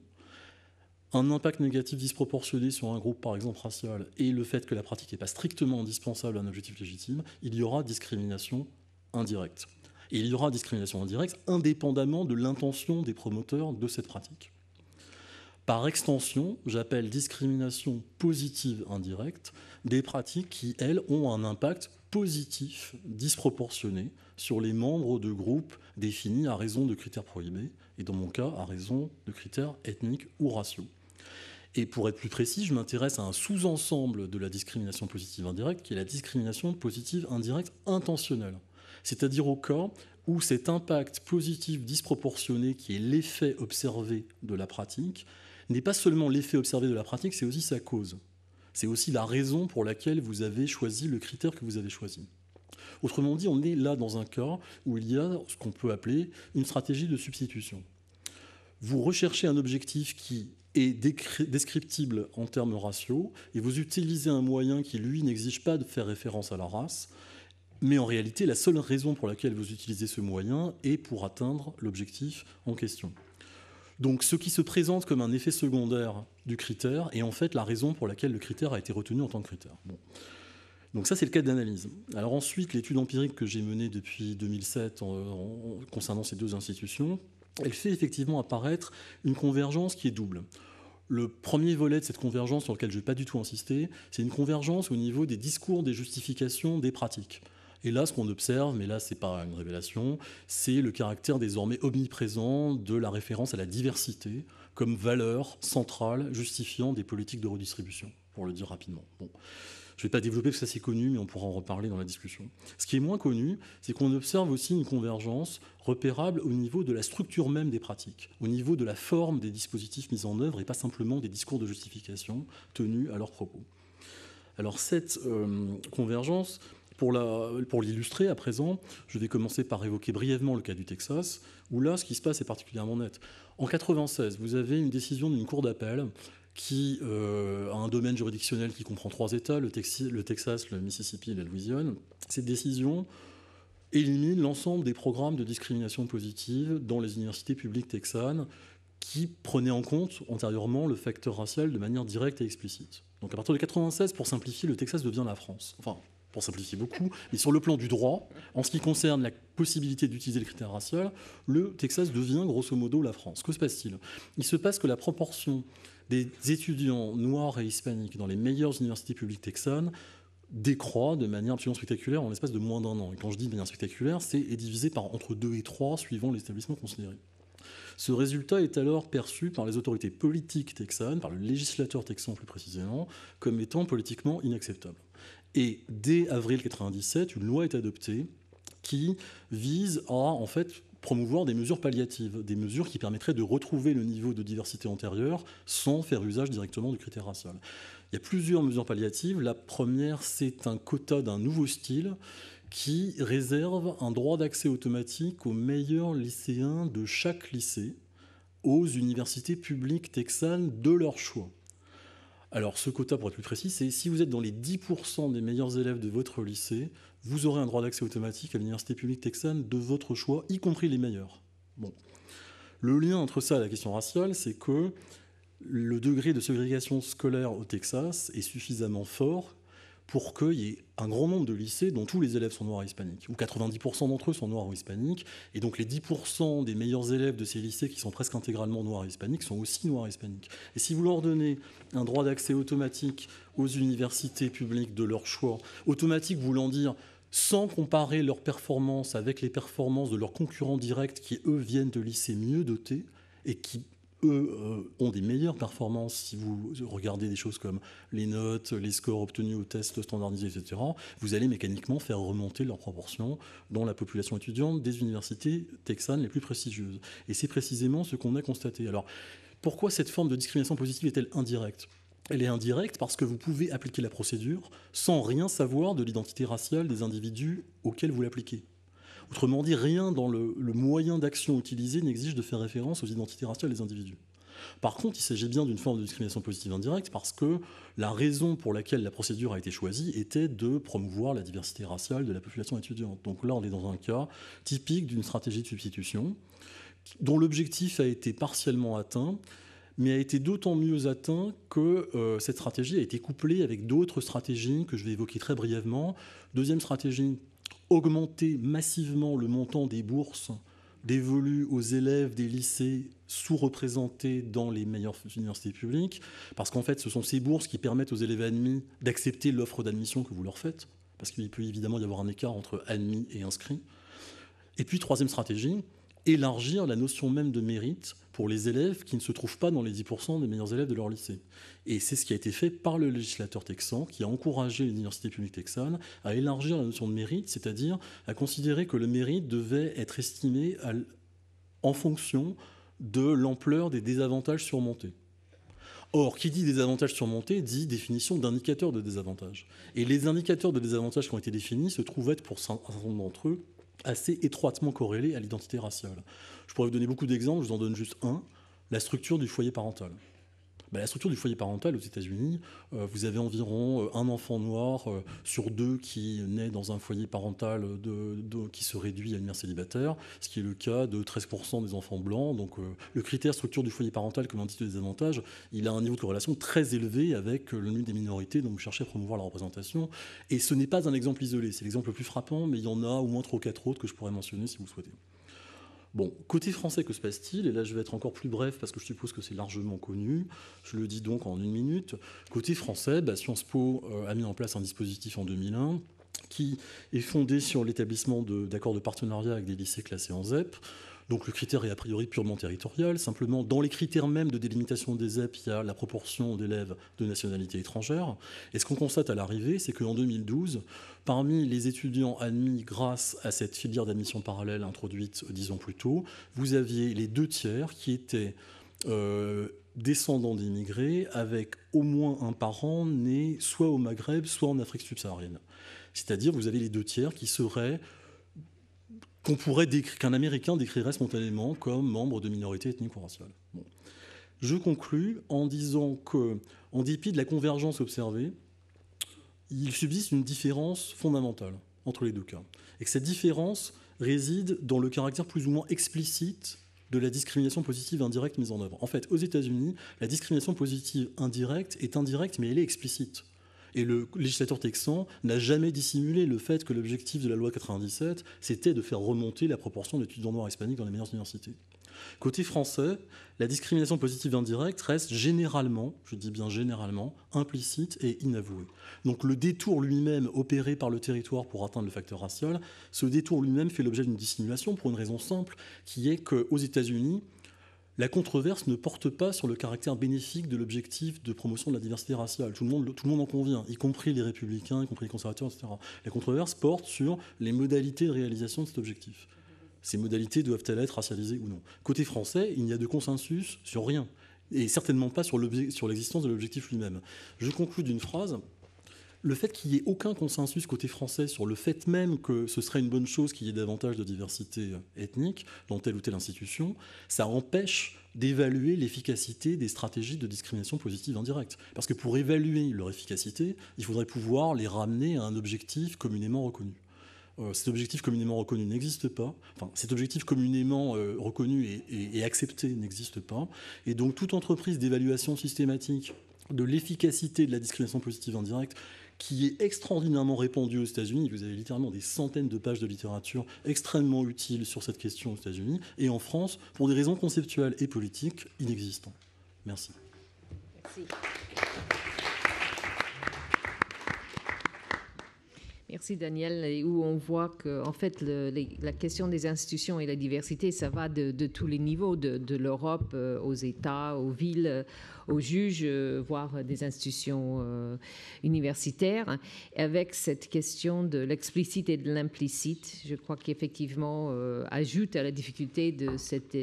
un impact négatif disproportionné sur un groupe, par exemple racial, et le fait que la pratique n'est pas strictement indispensable à un objectif légitime, il y aura discrimination indirecte. Et il y aura discrimination indirecte indépendamment de l'intention des promoteurs de cette pratique. Par extension, j'appelle discrimination positive indirecte des pratiques qui, elles, ont un impact positif disproportionné sur les membres de groupes définis à raison de critères prohibés, et dans mon cas à raison de critères ethniques ou raciaux. Et pour être plus précis, je m'intéresse à un sous-ensemble de la discrimination positive indirecte, qui est la discrimination positive indirecte intentionnelle. C'est-à-dire au cas où cet impact positif disproportionné, qui est l'effet observé de la pratique, n'est pas seulement l'effet observé de la pratique, c'est aussi sa cause. C'est aussi la raison pour laquelle vous avez choisi le critère que vous avez choisi. Autrement dit, on est là dans un cas où il y a ce qu'on peut appeler une stratégie de substitution. Vous recherchez un objectif qui est descriptible en termes ratios, et vous utilisez un moyen qui, lui, n'exige pas de faire référence à la race, mais en réalité, la seule raison pour laquelle vous utilisez ce moyen est pour atteindre l'objectif en question. Donc ce qui se présente comme un effet secondaire du critère est en fait la raison pour laquelle le critère a été retenu en tant que critère. Donc ça, c'est le cas d'analyse. Alors ensuite, l'étude empirique que j'ai menée depuis 2007 concernant ces deux institutions, elle fait effectivement apparaître une convergence qui est double. Le premier volet de cette convergence sur lequel je ne vais pas du tout insister, c'est une convergence au niveau des discours, des justifications, des pratiques. Et là, ce qu'on observe, mais là, ce n'est pas une révélation, c'est le caractère désormais omniprésent de la référence à la diversité comme valeur centrale justifiant des politiques de redistribution, pour le dire rapidement. Bon. Je ne vais pas développer parce que ça c'est connu, mais on pourra en reparler dans la discussion. Ce qui est moins connu, c'est qu'on observe aussi une convergence repérable au niveau de la structure même des pratiques, au niveau de la forme des dispositifs mis en œuvre et pas simplement des discours de justification tenus à leurs propos. Alors cette euh, convergence, pour, l'illustrer à présent, je vais commencer par évoquer brièvement le cas du Texas, où là, ce qui se passe est particulièrement net. En 1996, vous avez une décision d'une cour d'appel qui euh, a un domaine juridictionnel qui comprend trois États, le, Texas, le Mississippi et la Louisiane, cette décision élimine l'ensemble des programmes de discrimination positive dans les universités publiques texanes qui prenaient en compte antérieurement le facteur racial de manière directe et explicite. Donc à partir de 1996, pour simplifier, le Texas devient la France. Enfin, pour simplifier beaucoup, mais sur le plan du droit, en ce qui concerne la possibilité d'utiliser le critère racial, le Texas devient grosso modo la France. Que se passe-t-il Il se passe que la proportion des étudiants noirs et hispaniques dans les meilleures universités publiques texanes décroît de manière absolument spectaculaire en l'espace de moins d'un an. Et quand je dis de manière spectaculaire, c'est divisé par entre deux et trois suivant l'établissement considéré. Ce résultat est alors perçu par les autorités politiques texanes, par le législateur texan plus précisément, comme étant politiquement inacceptable. Et dès avril 1997, une loi est adoptée qui vise à en fait promouvoir des mesures palliatives, des mesures qui permettraient de retrouver le niveau de diversité antérieure sans faire usage directement du critère racial. Il y a plusieurs mesures palliatives. La première, c'est un quota d'un nouveau style qui réserve un droit d'accès automatique aux meilleurs lycéens de chaque lycée aux universités publiques texanes de leur choix. Alors ce quota, pour être plus précis, c'est si vous êtes dans les 10% des meilleurs élèves de votre lycée, vous aurez un droit d'accès automatique à l'université publique texane de votre choix, y compris les meilleurs. Bon. Le lien entre ça et la question raciale, c'est que le degré de ségrégation scolaire au Texas est suffisamment fort pour qu'il y ait un grand nombre de lycées dont tous les élèves sont noirs et hispaniques, ou 90% d'entre eux sont noirs ou hispaniques, et donc les 10% des meilleurs élèves de ces lycées qui sont presque intégralement noirs et hispaniques sont aussi noirs et hispaniques. Et si vous leur donnez un droit d'accès automatique aux universités publiques de leur choix, automatique voulant dire sans comparer leurs performances avec les performances de leurs concurrents directs qui, eux, viennent de lycées mieux dotés et qui, eux, euh, ont des meilleures performances si vous regardez des choses comme les notes, les scores obtenus aux tests standardisés, etc., vous allez mécaniquement faire remonter leurs proportions dans la population étudiante des universités texanes les plus prestigieuses. Et c'est précisément ce qu'on a constaté. Alors, pourquoi cette forme de discrimination positive est-elle indirecte elle est indirecte parce que vous pouvez appliquer la procédure sans rien savoir de l'identité raciale des individus auxquels vous l'appliquez. Autrement dit, rien dans le, moyen d'action utilisé n'exige de faire référence aux identités raciales des individus. Par contre, il s'agit bien d'une forme de discrimination positive indirecte parce que la raison pour laquelle la procédure a été choisie était de promouvoir la diversité raciale de la population étudiante. Donc là, on est dans un cas typique d'une stratégie de substitution dont l'objectif a été partiellement atteint, mais a été d'autant mieux atteint que euh, cette stratégie a été couplée avec d'autres stratégies que je vais évoquer très brièvement. Deuxième stratégie, augmenter massivement le montant des bourses dévolues aux élèves des lycées sous-représentés dans les meilleures universités publiques, parce qu'en fait, ce sont ces bourses qui permettent aux élèves admis d'accepter l'offre d'admission que vous leur faites, parce qu'il peut évidemment y avoir un écart entre admis et inscrits. Et puis, troisième stratégie, élargir la notion même de mérite pour les élèves qui ne se trouvent pas dans les 10% des meilleurs élèves de leur lycée. Et c'est ce qui a été fait par le législateur texan, qui a encouragé l'université publique texane à élargir la notion de mérite, c'est-à-dire à considérer que le mérite devait être estimé en fonction de l'ampleur des désavantages surmontés. Or, qui dit désavantages surmontés, dit définition d'indicateurs de désavantages. Et les indicateurs de désavantages qui ont été définis se trouvaient être, pour certains d'entre eux, assez étroitement corrélée à l'identité raciale. Je pourrais vous donner beaucoup d'exemples, je vous en donne juste un, la structure du foyer parental. Bah, la structure du foyer parental aux États-Unis, euh, vous avez environ euh, un enfant noir euh, sur deux qui naît dans un foyer parental de, qui se réduit à une mère célibataire, ce qui est le cas de 13% des enfants blancs. Donc le critère structure du foyer parental comme titre des avantages, il a un niveau de corrélation très élevé avec le nombre des minorités dont vous cherchez à promouvoir la représentation. Et ce n'est pas un exemple isolé, c'est l'exemple le plus frappant, mais il y en a au moins trois ou quatre autres que je pourrais mentionner si vous le souhaitez. Bon, côté français, que se passe-t-il Et là, je vais être encore plus bref parce que je suppose que c'est largement connu. Je le dis donc en une minute. Côté français, bah, Sciences Po euh, a mis en place un dispositif en 2001 qui est fondé sur l'établissement d'accords de, partenariat avec des lycées classés en ZEP. Donc le critère est a priori purement territorial. Simplement, dans les critères même de délimitation des ZEP, il y a la proportion d'élèves de nationalité étrangère. Et ce qu'on constate à l'arrivée, c'est qu'en 2012, parmi les étudiants admis grâce à cette filière d'admission parallèle introduite dix ans plus tôt, vous aviez les deux tiers qui étaient euh, descendants d'immigrés avec au moins un parent né soit au Maghreb, soit en Afrique subsaharienne. C'est-à-dire, vous avez les deux tiers qui seraient qu'on pourrait décrire, qu'un Américain décrirait spontanément comme membre de minorité ethnique ou raciale. Je conclus en disant que, en dépit de la convergence observée, il subsiste une différence fondamentale entre les deux cas, et que cette différence réside dans le caractère plus ou moins explicite de la discrimination positive indirecte mise en œuvre. En fait, aux États-Unis, la discrimination positive indirecte est indirecte, mais elle est explicite. Et le législateur texan n'a jamais dissimulé le fait que l'objectif de la loi 97, c'était de faire remonter la proportion d'étudiants noirs hispaniques dans les meilleures universités. Côté français, la discrimination positive indirecte reste généralement, je dis bien généralement, implicite et inavouée. Donc le détour lui-même opéré par le territoire pour atteindre le facteur racial, ce détour lui-même fait l'objet d'une dissimulation pour une raison simple, qui est qu'aux États-Unis, la controverse ne porte pas sur le caractère bénéfique de l'objectif de promotion de la diversité raciale. Tout le, monde, tout le monde en convient, y compris les républicains, y compris les conservateurs, etc. La controverse porte sur les modalités de réalisation de cet objectif. Ces modalités doivent-elles être racialisées ou non Côté français, il n'y a de consensus sur rien, et certainement pas sur l'existence de l'objectif lui-même. Je conclus d'une phrase le fait qu'il n'y ait aucun consensus côté français sur le fait même que ce serait une bonne chose qu'il y ait davantage de diversité euh, ethnique dans telle ou telle institution, ça empêche d'évaluer l'efficacité des stratégies de discrimination positive indirecte. Parce que pour évaluer leur efficacité, il faudrait pouvoir les ramener à un objectif communément reconnu euh, cet objectif communément reconnu n'existe pas. Enfin, cet objectif communément euh, reconnu et accepté n'existe pas. Et donc, toute entreprise d'évaluation systématique de l'efficacité de la discrimination positive indirecte qui est extraordinairement répandu aux États-Unis. Vous avez littéralement des centaines de pages de littérature extrêmement utiles sur cette question aux États-Unis et en France pour des raisons conceptuelles et politiques inexistantes. Merci. Merci. Merci Daniel, où on voit que en fait la question des institutions et la diversité, ça va de, tous les niveaux, de, l'Europe euh, aux États, aux villes, aux juges, euh, voire des institutions euh, universitaires, avec cette question de l'explicite et de l'implicite. Je crois qu'effectivement, euh, ajoute à la difficulté de cet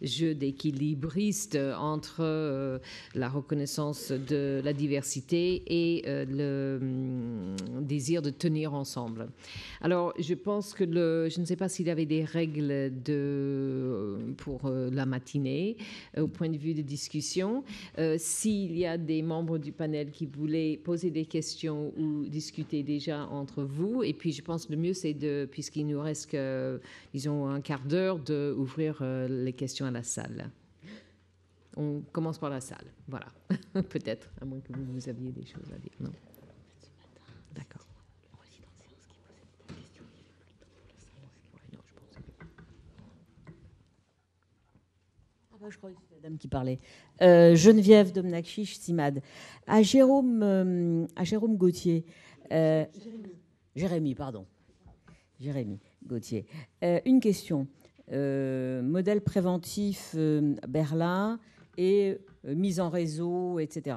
jeu d'équilibriste entre la reconnaissance de la diversité et le hum, désir de tenir ensemble. Alors, je pense que le, je ne sais pas s'il y avait des règles de, pour la matinée au point de vue de discussion. Euh, s'il y a des membres du panel qui voulaient poser des questions ou discuter déjà entre vous, et puis je pense le mieux c'est de, puisqu'il nous reste que, disons, un quart d'heure, d'ouvrir ouvrir euh, les questions à la salle. On commence par la salle, voilà, <laughs> peut-être, à moins que vous, vous aviez des choses à dire. D'accord. Ah, je crois que c'est la dame qui parlait. Euh, Geneviève domnachich Simad. À Jérôme, euh, à Jérôme Gauthier. Euh, Jérémy. pardon. Jérémy Gauthier. une question. modèle préventif Berlin et mise en réseau, etc.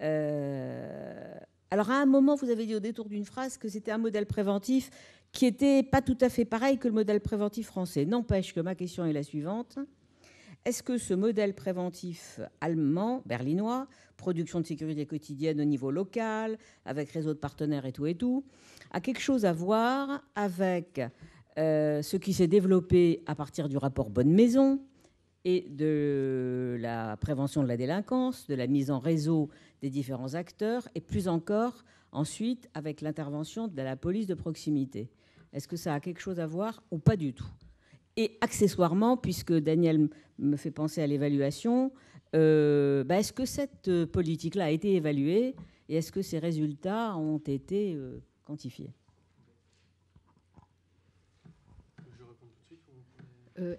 alors à un moment, vous avez dit au détour d'une phrase que c'était un modèle préventif qui n'était pas tout à fait pareil que le modèle préventif français. N'empêche que ma question est la suivante. Est-ce que ce modèle préventif allemand, berlinois, production de sécurité quotidienne au niveau local, avec réseau de partenaires et tout et tout, a quelque chose à voir avec euh, ce qui s'est développé à partir du rapport Bonne Maison et de la prévention de la délinquance, de la mise en réseau des différents acteurs, et plus encore ensuite avec l'intervention de la police de proximité Est-ce que ça a quelque chose à voir ou pas du tout et accessoirement, puisque Daniel me fait penser à l'évaluation, euh, bah, est-ce que cette euh, politique-là a été évaluée et est-ce que ces résultats ont été euh, quantifiés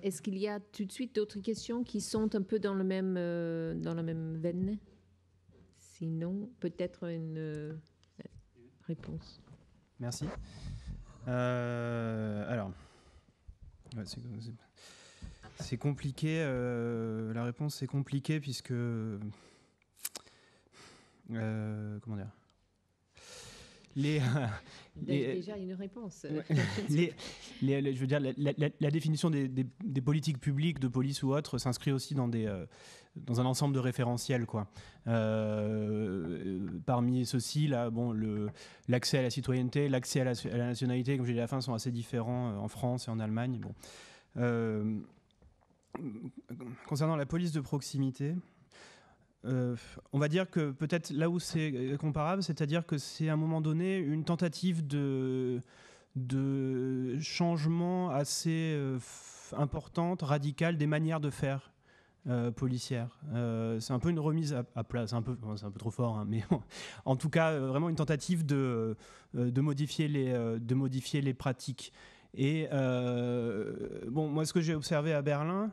Est-ce qu'il y a tout de suite d'autres questions qui sont un peu dans, le même, dans la même veine Sinon, peut-être une réponse. Merci. alors, c'est compliqué. Euh, la réponse c'est compliqué puisque euh, comment dire les, <laughs> les, déjà une réponse. <laughs> je veux dire, la, définition des, des, politiques publiques de police ou autre s'inscrit aussi dans des, euh, dans un ensemble de référentiels quoi. Euh, parmi ceux-ci là, bon, l'accès à la citoyenneté, l'accès à, la, nationalité, comme j'ai dit à la fin, sont assez différents euh, en France et en Allemagne. Bon. Euh, concernant la police de proximité. on va dire que peut-être là où c'est comparable, c'est-à-dire que c'est à un moment donné une tentative de, de changement assez importante, radicale des manières de faire euh, policière. Euh, c'est un peu une remise à, place, c'est un, peu, un peu trop fort, hein, mais en tout cas, euh, vraiment une tentative de, de, modifier, les, de modifier les pratiques. Et bon, moi, ce que j'ai observé à Berlin,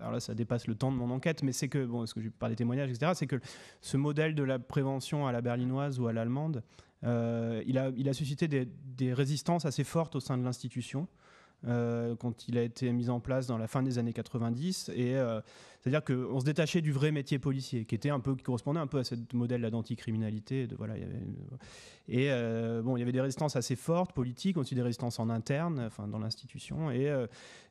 alors ça dépasse le temps de mon enquête, mais c'est que, ce que par des témoignages, etc., c'est que ce modèle de la prévention à la berlinoise ou à l'allemande, il, a, il a suscité des, résistances assez fortes au sein de l'institution. Euh, quand il a été mis en place dans la fin des années 90. Et euh, c'est-à-dire qu'on se détachait du vrai métier policier, qui était un peu qui correspondait un peu à ce modèle d'anticriminalité. De voilà, y avait, euh, et bon, il y avait des résistances assez fortes politiques, aussi des résistances en interne, enfin dans l'institution. Et,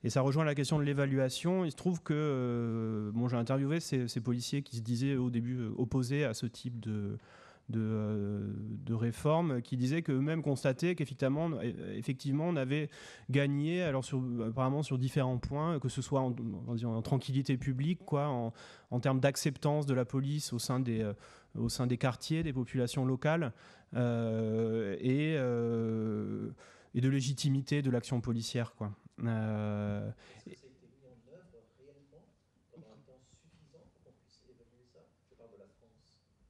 ça rejoint la question de l'évaluation. Il se trouve que bon, j'ai interviewé ces, ces, policiers qui se disaient au début opposés à ce type de de, euh, de réformes qui disaient qu'eux-mêmes constataient qu'effectivement effectivement, on avait gagné, alors sur, apparemment sur différents points, que ce soit en, en, tranquillité publique, quoi, en, termes d'acceptance de la police au sein des, euh, au sein des quartiers, des populations locales, euh, et, et de légitimité de l'action policière. Quoi.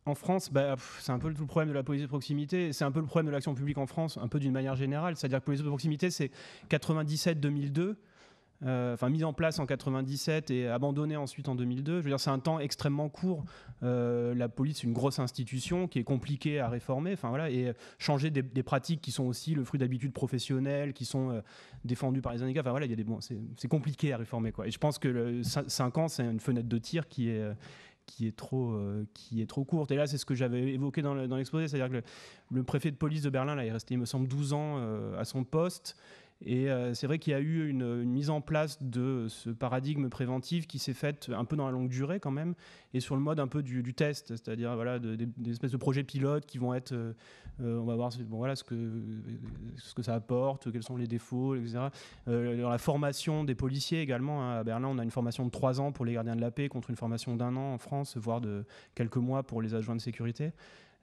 en France, bah, c'est un peu tout le problème de la police de proximité, c'est un peu le problème de l'action publique en France, un peu d'une manière générale. C'est-à-dire que la police de proximité, c'est 97-2002, euh, enfin mise en place en 97 et abandonnée ensuite en 2002. Je veux dire, c'est un temps extrêmement court. Euh, la police, c'est une grosse institution qui est compliquée à réformer, enfin voilà, et euh, changer des, pratiques qui sont aussi le fruit d'habitudes professionnelles, qui sont défendues par les syndicats. Enfin voilà, il des c'est compliqué à réformer quoi. Et je pense que 5 ans, c'est une fenêtre de tir qui est qui est trop, euh, qui est trop courte. Et là, c'est ce que j'avais évoqué dans l'exposé, c'est-à-dire que le, préfet de police de Berlin, là, il est resté, il me semble, 12 ans euh, à son poste. Et euh, c'est vrai qu'il y a eu une, mise en place de ce paradigme préventif qui s'est faite un peu dans la longue durée quand même, et sur le mode un peu du, test, c'est-à-dire voilà, des espèces de projets pilotes qui vont être, euh, euh, on va voir bon, voilà, ce, que, ce que ça apporte, quels sont les défauts, etc. dans la formation des policiers également, hein, à Berlin, on a une formation de trois ans pour les gardiens de la paix contre une formation d'un an en France, voire de quelques mois pour les adjoints de sécurité.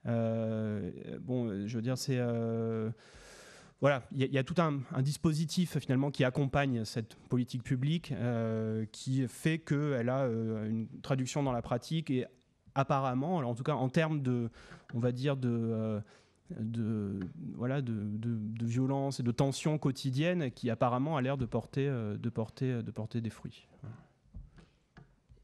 bon, je veux dire, c'est voilà, il y, a tout un, dispositif finalement qui accompagne cette politique publique, euh, qui fait qu'elle a euh, une traduction dans la pratique et apparemment, en tout cas en termes de, on va dire de euh, voilà, de, violence et de tension quotidienne qui apparemment a l'air de porter, de, porter, de porter des fruits.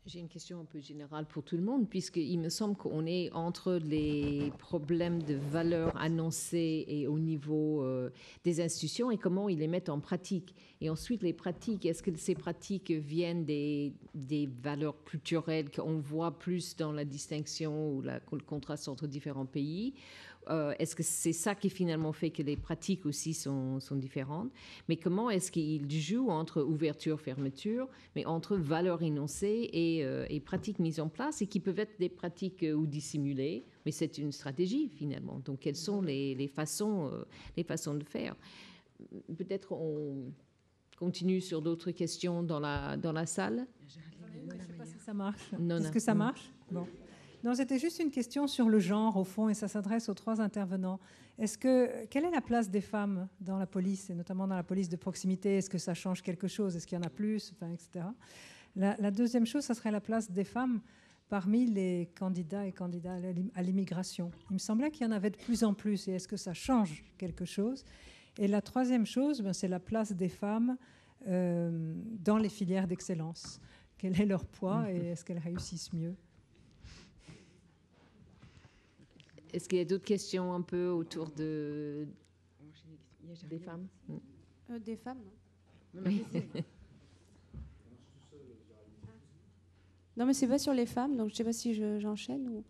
J'ai une question un peu générale pour tout le monde, puisqu'il me semble qu'on est entre les problèmes de valeurs annoncées et au niveau euh, des institutions et comment ils les mettent en pratique. Et ensuite, les pratiques, est-ce que ces pratiques viennent des, des valeurs culturelles qu'on voit plus dans la distinction ou la, le contraste entre différents pays euh, est-ce que c'est ça qui finalement fait que les pratiques aussi sont, sont différentes Mais comment est-ce qu'ils jouent entre ouverture, fermeture, mais entre valeurs énoncées euh, et, pratiques mises en place et qui peuvent être des pratiques euh, ou dissimulées Mais c'est une stratégie finalement. Donc quelles sont les, façons, les façons de faire Peut-être on continue sur d'autres questions dans la, dans la salle. sais pas que ça marche Est-ce que ça marche Bon. Non, c'était juste une question sur le genre, au fond, et ça s'adresse aux trois intervenants. Est-ce que, quelle est la place des femmes dans la police, et notamment dans la police de proximité Est-ce que ça change quelque chose Est-ce qu'il y en a plus enfin, La, deuxième chose, ça serait la place des femmes parmi les candidats et candidats à l'immigration. Il me semblait qu'il y en avait de plus en plus, et est-ce que ça change quelque chose Et la troisième chose, ben, c'est la place des femmes euh, dans les filières d'excellence. Quel est leur poids mhm. et est-ce qu'elles réussissent mieux Est-ce qu'il y a d'autres questions un peu autour de... des femmes euh, Des femmes, <laughs> non. mais c'est pas sur les femmes, donc je ne sais pas si j'enchaîne ou.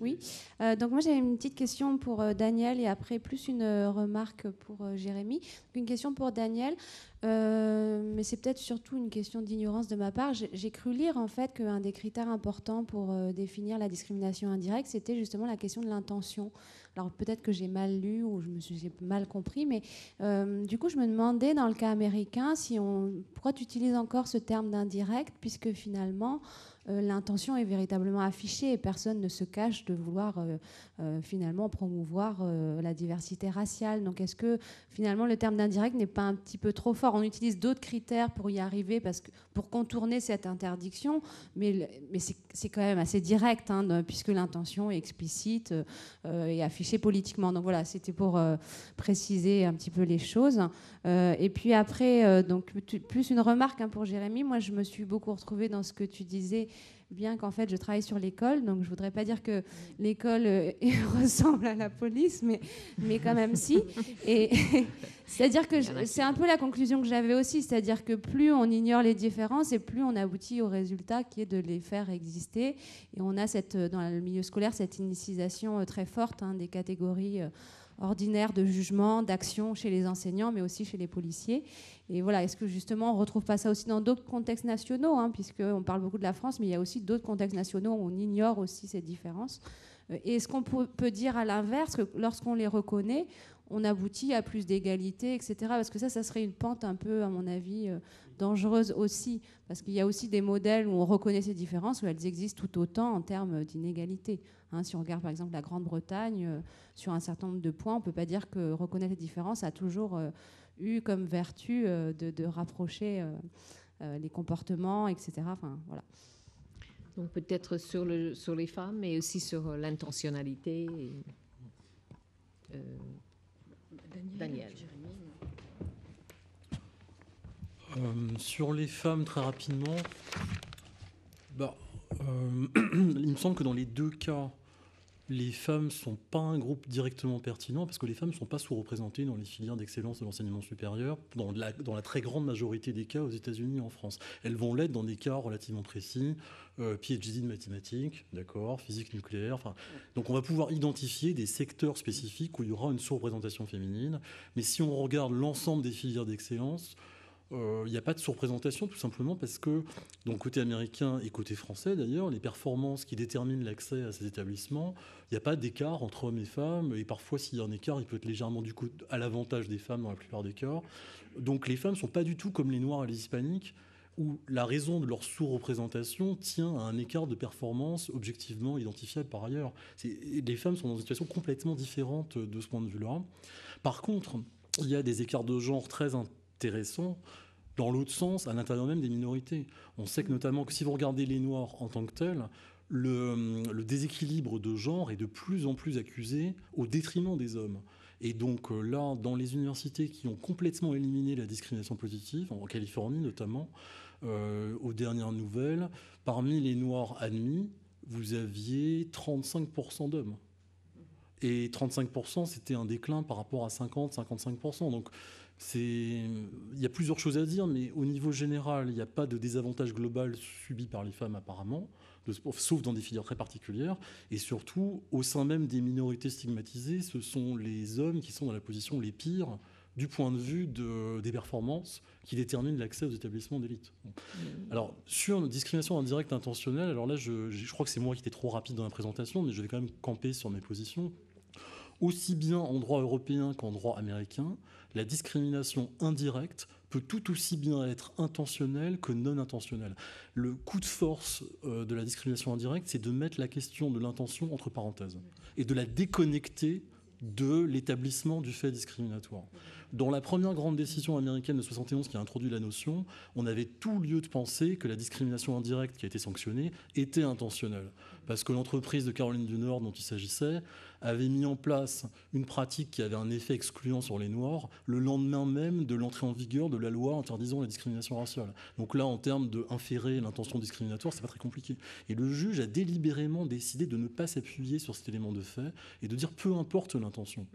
Oui. Euh, donc moi j'avais une petite question pour euh, Daniel et après plus une euh, remarque pour Jérémy. Une question pour Daniel, mais c'est peut-être surtout une question d'ignorance de ma part. J'ai cru lire en fait qu'un des critères importants pour définir la discrimination indirecte, c'était justement la question de l'intention. Alors peut-être que j'ai mal lu ou je me suis mal compris, mais du coup je me demandais dans le cas américain si on pourquoi tu utilises encore ce terme d'indirect puisque finalement euh, l'intention est véritablement affichée et personne ne se cache de vouloir euh, euh, finalement promouvoir euh, la diversité raciale. Donc est-ce que finalement le terme d'indirect n'est pas un petit peu trop fort On utilise d'autres critères pour y arriver, parce que, pour contourner cette interdiction, mais, mais c'est quand même assez direct, hein, puisque l'intention est explicite euh, et affichée politiquement. Donc voilà, c'était pour préciser un petit peu les choses. et puis après, donc, plus une remarque hein, pour Jérémy, moi je me suis beaucoup retrouvée dans ce que tu disais bien qu'en fait je travaille sur l'école, donc je voudrais pas dire que l'école euh, <laughs> ressemble à la police, mais, mais quand même si. <laughs> Et <laughs> c'est-à-dire que c'est un peu la conclusion que j'avais aussi, c'est-à-dire que plus on ignore les différences et plus on aboutit au résultat qui est de les faire exister. Et on a cette, euh, dans le milieu scolaire cette initialisation euh, très forte hein, des catégories ordinaire de jugement, d'action chez les enseignants, mais aussi chez les policiers. Et voilà, est-ce que justement on ne retrouve pas ça aussi dans d'autres contextes nationaux, hein, puisqu'on parle beaucoup de la France, mais il y a aussi d'autres contextes nationaux où on ignore aussi ces différences et euh, est-ce qu'on peut dire à l'inverse que lorsqu'on les reconnaît, on aboutit à plus d'égalité, etc. Parce que ça, ça serait une pente un peu, à mon avis, euh, dangereuse aussi. Parce qu'il y a aussi des modèles où on reconnaît ces différences, où elles existent tout autant en termes d'inégalité. Hein, si on regarde par exemple la Grande-Bretagne, euh, sur un certain nombre de points, on ne peut pas dire que reconnaître les différences a toujours euh, eu comme vertu euh, de, rapprocher les comportements, etc. voilà. Donc peut-être sur, le, sur les femmes, mais aussi sur l'intentionnalité. Daniel. sur les femmes, très rapidement, bah, <clears throat> il me semble que dans les deux cas, les femmes ne sont pas un groupe directement pertinent parce que les femmes ne sont pas sous-représentées dans les filières d'excellence de l'enseignement supérieur dans la, très grande majorité des cas aux États-Unis et en France. Elles vont l'être dans des cas relativement précis, euh, PhD de mathématiques, d'accord, physique nucléaire. donc on va pouvoir identifier des secteurs spécifiques où il y aura une sous-représentation féminine. Mais si on regarde l'ensemble des filières d'excellence, euh, il n'y a pas de sous-représentation tout simplement parce que, côté américain et côté français d'ailleurs, les performances qui déterminent l'accès à ces établissements, il n'y a pas d'écart entre hommes et femmes, et parfois s'il y a un écart, il peut être légèrement du coup à l'avantage des femmes dans la plupart des cas. Donc les femmes ne sont pas du tout comme les noirs et les hispaniques, où la raison de leur sous-représentation tient à un écart de performance objectivement identifiable par ailleurs. Les femmes sont dans une situation complètement différente de ce point de vue-là. Par contre, il y a des écarts de genre très importants intéressant dans l'autre sens, à l'intérieur même des minorités. On sait que notamment que si vous regardez les Noirs en tant que tels, le, euh, déséquilibre de genre est de plus en plus accusé au détriment des hommes. Et donc euh, là, dans les universités qui ont complètement éliminé la discrimination positive, en Californie notamment, euh, aux dernières nouvelles, parmi les Noirs admis, vous aviez 35% d'hommes. Et 35%, c'était un déclin par rapport à 50-55%. Donc il y a plusieurs choses à dire, mais au niveau général, il n'y a pas de désavantage global subi par les femmes apparemment, sauf dans des filières très particulières. Et surtout, au sein même des minorités stigmatisées, ce sont les hommes qui sont dans la position les pires du point de vue des performances qui déterminent l'accès aux établissements d'élite. Mmh. Alors, sur une discrimination indirecte intentionnelle, alors là, je, je crois que c'est moi qui étais trop rapide dans la présentation, mais je vais quand même camper sur mes positions aussi bien en droit européen qu'en droit américain, la discrimination indirecte peut tout aussi bien être intentionnelle que non intentionnelle. Le coup de force euh, de la discrimination indirecte, c'est de mettre la question de l'intention entre parenthèses et de la déconnecter de l'établissement du fait discriminatoire. Dans la première grande décision américaine de 71 qui a introduit la notion, on avait tout lieu de penser que la discrimination indirecte qui a été sanctionnée était intentionnelle. Parce que l'entreprise de Caroline du Nord dont il s'agissait avait mis en place une pratique qui avait un effet excluant sur les Noirs le lendemain même de l'entrée en vigueur de la loi interdisant la discrimination raciale. Donc là, en termes de inférer l'intention discriminatoire, c'est pas très compliqué. Et le juge a délibérément décidé de ne pas s'appuyer sur cet élément de fait et de dire peu importe l'intention.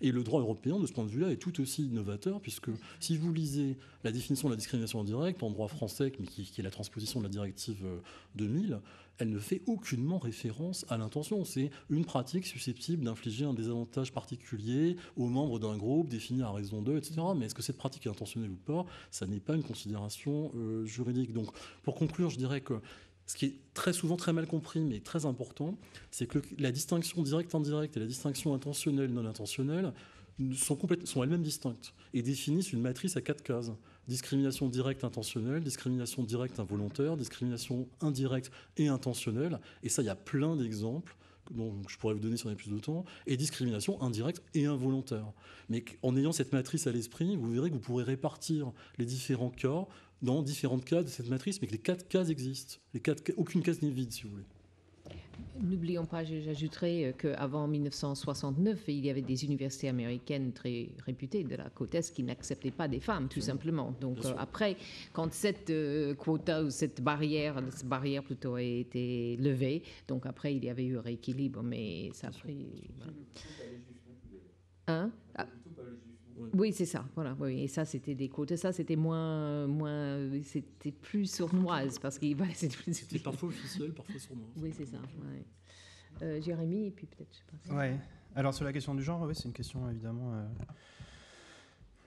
Et le droit européen, de ce point de vue-là, est tout aussi innovateur, puisque si vous lisez la définition de la discrimination indirecte en droit français, mais qui, est la transposition de la directive 2000, euh, elle ne fait aucunement référence à l'intention. C'est une pratique susceptible d'infliger un désavantage particulier aux membres d'un groupe défini à raison d'eux, etc. Mais est-ce que cette pratique est intentionnelle ou pas Ça n'est pas une considération euh, juridique. Donc, pour conclure, je dirais que ce qui est très souvent très mal compris, mais très important, c'est que la distinction directe-indirecte et la distinction intentionnelle-non-intentionnelle sont, sont elles-mêmes distinctes et définissent une matrice à quatre cases. Discrimination directe intentionnelle, discrimination directe involontaire, discrimination indirecte et intentionnelle. Et ça, il y a plein d'exemples dont je pourrais vous donner si on a plus de temps, et discrimination indirecte et involontaire. Mais en ayant cette matrice à l'esprit, vous verrez que vous pourrez répartir les différents cas dans différentes cases de cette matrice, mais que les quatre cases existent. Les quatre, aucune case n'est vide, si vous voulez. N'oublions pas, j'ajouterai qu'avant 1969, il y avait des universités américaines très réputées de la côte Est qui n'acceptaient pas des femmes, tout simplement. Donc euh, après, quand cette euh, quota ou cette barrière, cette barrière plutôt, a été levée, donc après, il y avait eu un rééquilibre, mais ça a pris... Mm. Oui, c'est ça. Voilà. et ça, c'était des côtes. ça, c'était moins, moins, euh, c'était plus sournoise parce qu'il <laughs> voilà, c'était parfois officiel, parfois sournoise. Oui, c'est ça. Ouais. Euh, Jérémy, et puis peut-être, je Alors sur la question du genre, oui, c'est une question évidemment. Euh,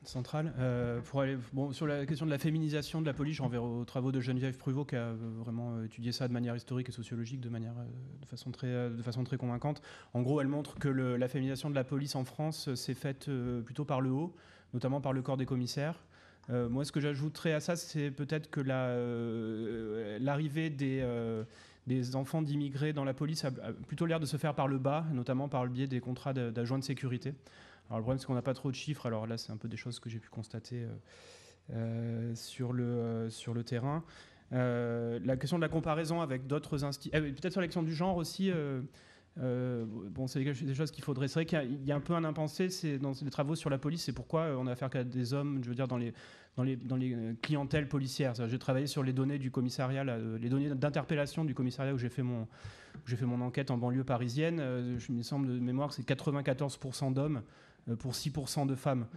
centrale. Euh, pour aller, bon, sur la question de la féminisation de la police, je renverrai aux travaux de Geneviève Pruvot qui a vraiment euh, étudié ça de manière historique et sociologique, de, manière, euh, de, façon, très, de façon très convaincante. En gros, elle montre que la féminisation de la police en France s'est faite plutôt par le haut, notamment par le corps des commissaires. moi, ce que j'ajouterais à ça, c'est peut-être que l'arrivée la, des, des, enfants d'immigrés dans la police a, plutôt l'air de se faire par le bas, notamment par le biais des contrats d'adjoints de sécurité. Alors le problème c'est qu'on n'a pas trop de chiffres, alors là c'est un peu des choses que j'ai pu constater euh, euh, euh, sur, le, terrain. la question de la comparaison avec d'autres instituts, ah peut-être sur l'action du genre aussi. bon, c'est des choses qu'il faudrait. dresser. vrai qu'il y, a un peu un impensé. C'est dans les travaux sur la police. C'est pourquoi on a affaire à des hommes. Je veux dire dans les clientèles policières. J'ai travaillé sur les données du commissariat, les données d'interpellation du commissariat où j'ai fait mon enquête en banlieue parisienne. il me semble de mémoire, c'est 94% d'hommes euh, pour 6% de femmes. Mmh.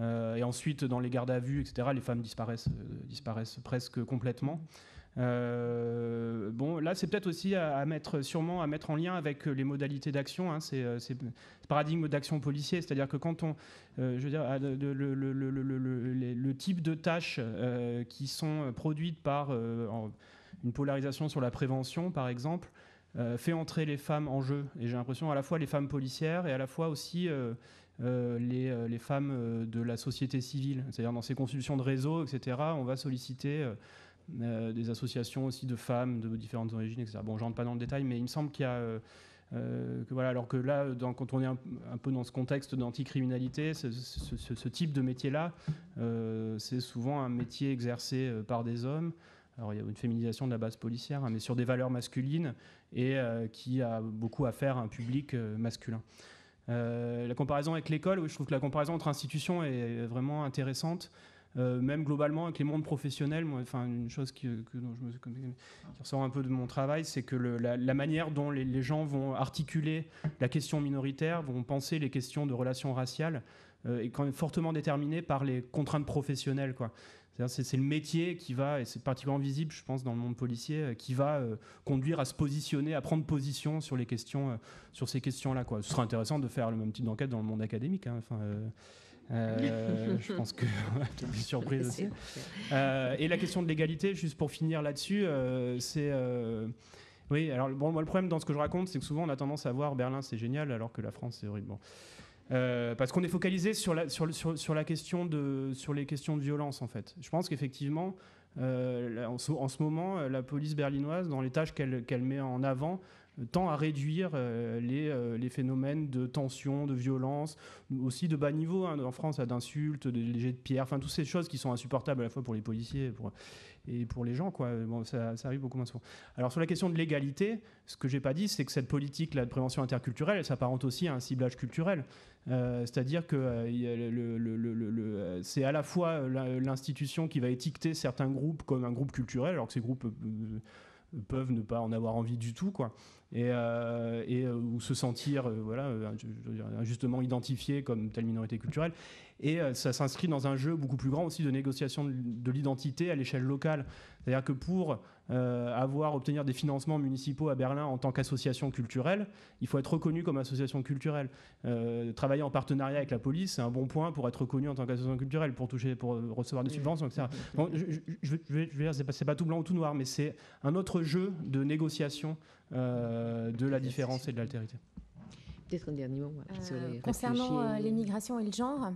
Euh, et ensuite, dans les gardes à vue, etc., les femmes disparaissent, euh, disparaissent presque complètement. bon, là, c'est peut-être aussi à, mettre, sûrement à mettre en lien avec les modalités d'action. Hein, c'est paradigme d'action policier, c'est-à-dire que quand on, je veux dire, le, le, le, le type de tâches qui sont produites par une polarisation sur la prévention, par exemple, fait entrer les femmes en jeu. Et j'ai l'impression à la fois les femmes policières et à la fois aussi euh, euh, les, femmes euh, de la société civile. C'est-à-dire dans ces consultations de réseaux, etc., on va solliciter des associations aussi de femmes de différentes origines, etc. Bon, je rentre pas dans le détail, mais il me semble qu'il y a... voilà, alors que là, quand on est un, peu dans ce contexte d'anticriminalité, ce, type de métier-là, c'est souvent un métier exercé par des hommes. Alors il y a une féminisation de la base policière, hein, mais sur des valeurs masculines et qui a beaucoup à faire à un public masculin. Euh, la comparaison avec l'école, oui, je trouve que la comparaison entre institutions est vraiment intéressante. Euh, même globalement avec les mondes professionnels, enfin une chose qui, que, je ressort un peu de mon travail, c'est que la, manière dont les, gens vont articuler la question minoritaire, vont penser les questions de relations raciales, euh, est quand même fortement déterminée par les contraintes professionnelles. Quoi. C'est le métier qui va, et c'est particulièrement visible, je pense, dans le monde policier, euh, qui va euh, conduire à se positionner, à prendre position sur les questions, euh, sur ces questions-là. Ce serait intéressant de faire le même type d'enquête dans le monde académique. Hein, enfin, <laughs> je pense que <laughs> tu surprise aussi. et la question de l'égalité, juste pour finir là-dessus, c'est oui. Alors moi, le problème dans ce que je raconte, c'est que souvent on a tendance à voir Berlin, c'est génial, alors que la France, c'est horrible. Euh, parce qu'on est focalisé sur la, sur, la question de, sur les questions de violence, en fait. Je pense qu'effectivement, euh, en, ce moment, euh, la police berlinoise, dans les tâches qu'elle met en avant, tend à réduire les, phénomènes de tension, de violence, aussi de bas niveau, hein. en France, d'insultes, de jets de pierre, enfin, toutes ces choses qui sont insupportables à la fois pour les policiers et pour, les gens, quoi. Bon, ça, ça, arrive beaucoup moins souvent. Alors, sur la question de l'égalité, ce que j'ai pas dit, c'est que cette politique-là de prévention interculturelle, elle s'apparente aussi à un ciblage culturel. Euh, c'est-à-dire que euh, euh, c'est à la fois l'institution qui va étiqueter certains groupes comme un groupe culturel, alors que ces groupes peuvent ne pas en avoir envie du tout, quoi et, euh, euh, ou se sentir euh, voilà, injustement identifié comme telle minorité culturelle. Et ça s'inscrit dans un jeu beaucoup plus grand aussi de négociation de, l'identité à l'échelle locale. C'est-à-dire que pour avoir, obtenir des financements municipaux à Berlin en tant qu'association culturelle, il faut être reconnu comme association culturelle. travailler en partenariat avec la police, c'est un bon point pour être reconnu en tant qu'association culturelle, pour, toucher, pour recevoir des subventions, etc. Donc, je, je, dire, c'est pas tout blanc ou tout noir, mais c'est un autre jeu de négociation euh, de la différence et de l'altérité. Peut-être un dernier mot. Euh, les concernant euh, l'immigration et le genre,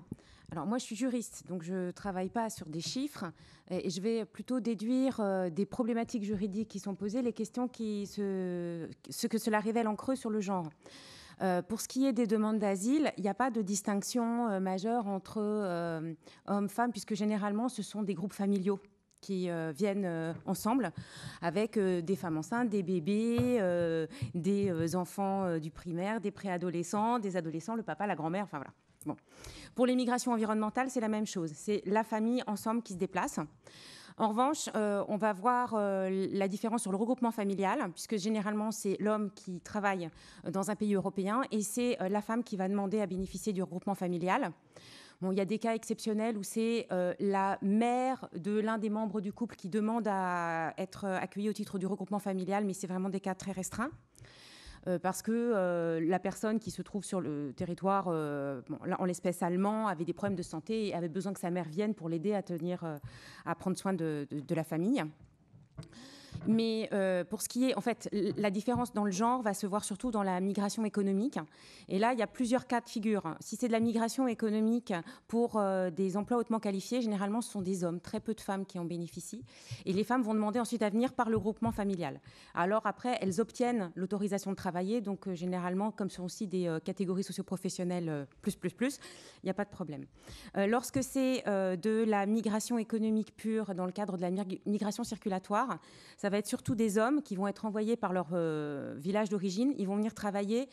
alors moi, je suis juriste, donc je travaille pas sur des chiffres et je vais plutôt déduire des problématiques juridiques qui sont posées, les questions qui se, ce que cela révèle en creux sur le genre. pour ce qui est des demandes d'asile, il n'y a pas de distinction majeure entre hommes-femmes, puisque généralement ce sont des groupes familiaux qui euh, viennent euh, ensemble avec euh, des femmes enceintes, des bébés, des enfants du primaire, des préadolescents, des adolescents, le papa, la grand-mère, enfin voilà. Bon. Pour l'immigration environnementale, c'est la même chose. C'est la famille ensemble qui se déplace. En revanche, on va voir la différence sur le regroupement familial, puisque généralement c'est l'homme qui travaille dans un pays européen et c'est la femme qui va demander à bénéficier du regroupement familial. Bon, il y a des cas exceptionnels où c'est euh, la mère de l'un des membres du couple qui demande à être euh, accueillie au titre du regroupement familial, mais c'est vraiment des cas très restreints. Euh, parce que la personne qui se trouve sur le territoire, là, en l'espèce allemand, avait des problèmes de santé et avait besoin que sa mère vienne pour l'aider à tenir, à prendre soin de la famille. Mais euh, pour ce qui est, en fait, la différence dans le genre va se voir surtout dans la migration économique. Et là, il y a plusieurs cas de figure. Si c'est de la migration économique pour euh, des emplois hautement qualifiés, généralement, ce sont des hommes, très peu de femmes qui en bénéficient. Et les femmes vont demander ensuite à venir par le groupement familial. Alors après, elles obtiennent l'autorisation de travailler. Donc euh, généralement, comme ce sont aussi des catégories socioprofessionnelles plus, plus, plus, il n'y a pas de problème. lorsque c'est de la migration économique pure dans le cadre de la migration circulatoire, ça va être surtout des hommes qui vont être envoyés par leur euh, village d'origine. Ils vont venir travailler.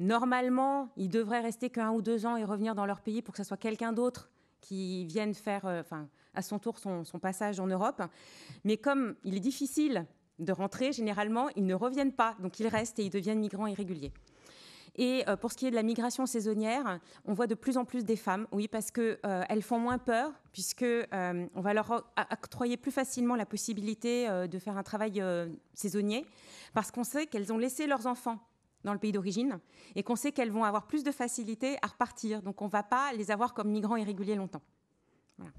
Normalement, ils devraient rester qu'un ou deux ans et revenir dans leur pays pour que ce soit quelqu'un d'autre qui vienne faire, euh, enfin, à son tour, son, passage en Europe. Mais comme il est difficile de rentrer, généralement, ils ne reviennent pas. Donc, ils restent et ils deviennent migrants irréguliers. Et euh, pour ce qui est de la migration saisonnière, on voit de plus en plus des femmes, oui, parce que euh, elles font moins peur, puisque euh, on va leur octroyer plus facilement la possibilité de faire un travail saisonnier, parce qu'on sait qu'elles ont laissé leurs enfants dans le pays d'origine et qu'on sait qu'elles vont avoir plus de facilité à repartir. Donc on ne va pas les avoir comme migrants irréguliers longtemps. Voilà.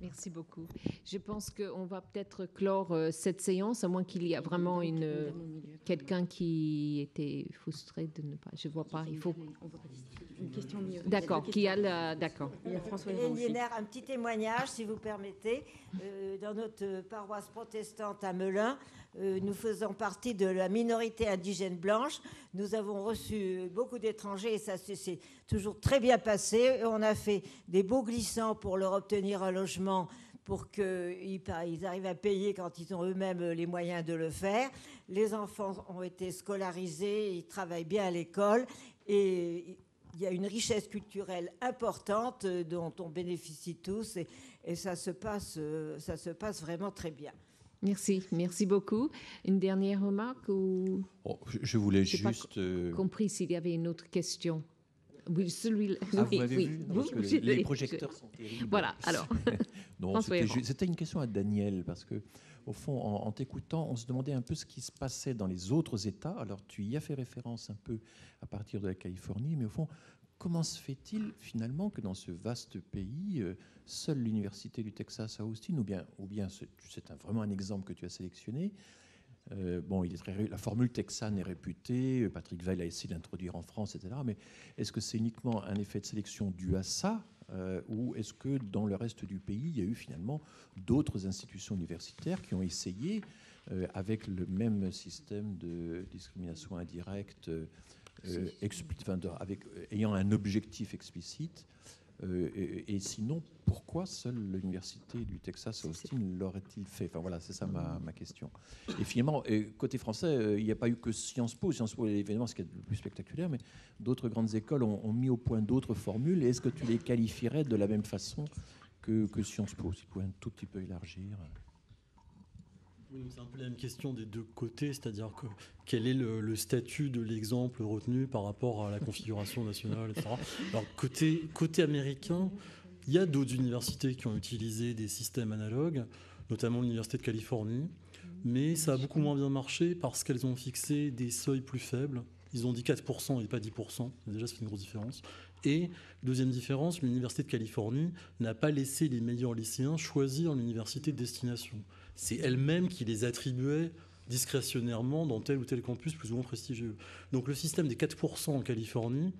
Merci beaucoup. Je pense qu'on va peut-être clore euh, cette séance, à moins qu'il y ait vraiment une euh, quelqu'un qui était frustré de ne pas. Je vois pas. Il faut une question D'accord, qui a la... D'accord. un petit témoignage, si vous permettez. Euh, dans notre paroisse protestante à Melun, euh, nous faisons partie de la minorité indigène blanche. Nous avons reçu beaucoup d'étrangers et ça s'est toujours très bien passé. On a fait des beaux glissants pour leur obtenir un logement pour qu'ils arrivent à payer quand ils ont eux-mêmes les moyens de le faire. Les enfants ont été scolarisés, ils travaillent bien à l'école et il y a une richesse culturelle importante euh, dont on bénéficie tous et, et ça, se passe, euh, ça se passe vraiment très bien. Merci, merci beaucoup. Une dernière remarque ou... Oh, je voulais juste... Pas euh, compris s'il y avait une autre question. Oui, celui-là. oui, ah, vous oui. Les projecteurs sont terribles. Voilà, alors. <laughs> <laughs> c'était, une question à Daniel, parce que au fond, en, t'écoutant, on se demandait un peu ce qui se passait dans les autres États. Alors tu y as fait référence un peu à partir de la Californie, mais au fond, comment se fait-il finalement que dans ce vaste pays, euh, seule l'université du Texas à Austin, ou bien, ou bien c'est vraiment un exemple que tu as sélectionné, euh, bon, il est très, la formule texane est réputée, Patrick Veil a essayé d'introduire en France, etc. Mais est-ce que c'est uniquement un effet de sélection dû à ça euh, ou est-ce que dans le reste du pays, il y a eu finalement d'autres institutions universitaires qui ont essayé, euh, avec le même système de discrimination indirecte, euh, ayant un objectif explicite, euh, et, sinon, pourquoi seule l'université du Texas Austin l'aurait-il fait Enfin voilà, c'est ça ma, mm. ma, question. Et finalement, côté français, euh, il n'y a pas eu que Sciences Po. Sciences Po est l'événement, ce qui est le plus spectaculaire, mais d'autres grandes écoles ont, mis au point d'autres formules. Est-ce que tu les qualifierais de la même façon que, que Sciences Po Si tu pouvais un tout petit peu élargir. Oui, c'est un peu la même question des deux côtés, c'est-à-dire que quel est le, statut de l'exemple retenu par rapport à la configuration nationale, etc. Alors côté, côté américain, il y a d'autres universités qui ont utilisé des systèmes analogues, notamment l'Université de Californie, mais ça a beaucoup moins bien marché parce qu'elles ont fixé des seuils plus faibles. Ils ont dit 4% et pas 10%, déjà c'est une grosse différence. Et deuxième différence, l'Université de Californie n'a pas laissé les meilleurs lycéens choisir l'université de destination c'est elle-même qui les attribuait discrétionnairement dans tel ou tel campus plus ou moins prestigieux. Donc le système des 4% en Californie,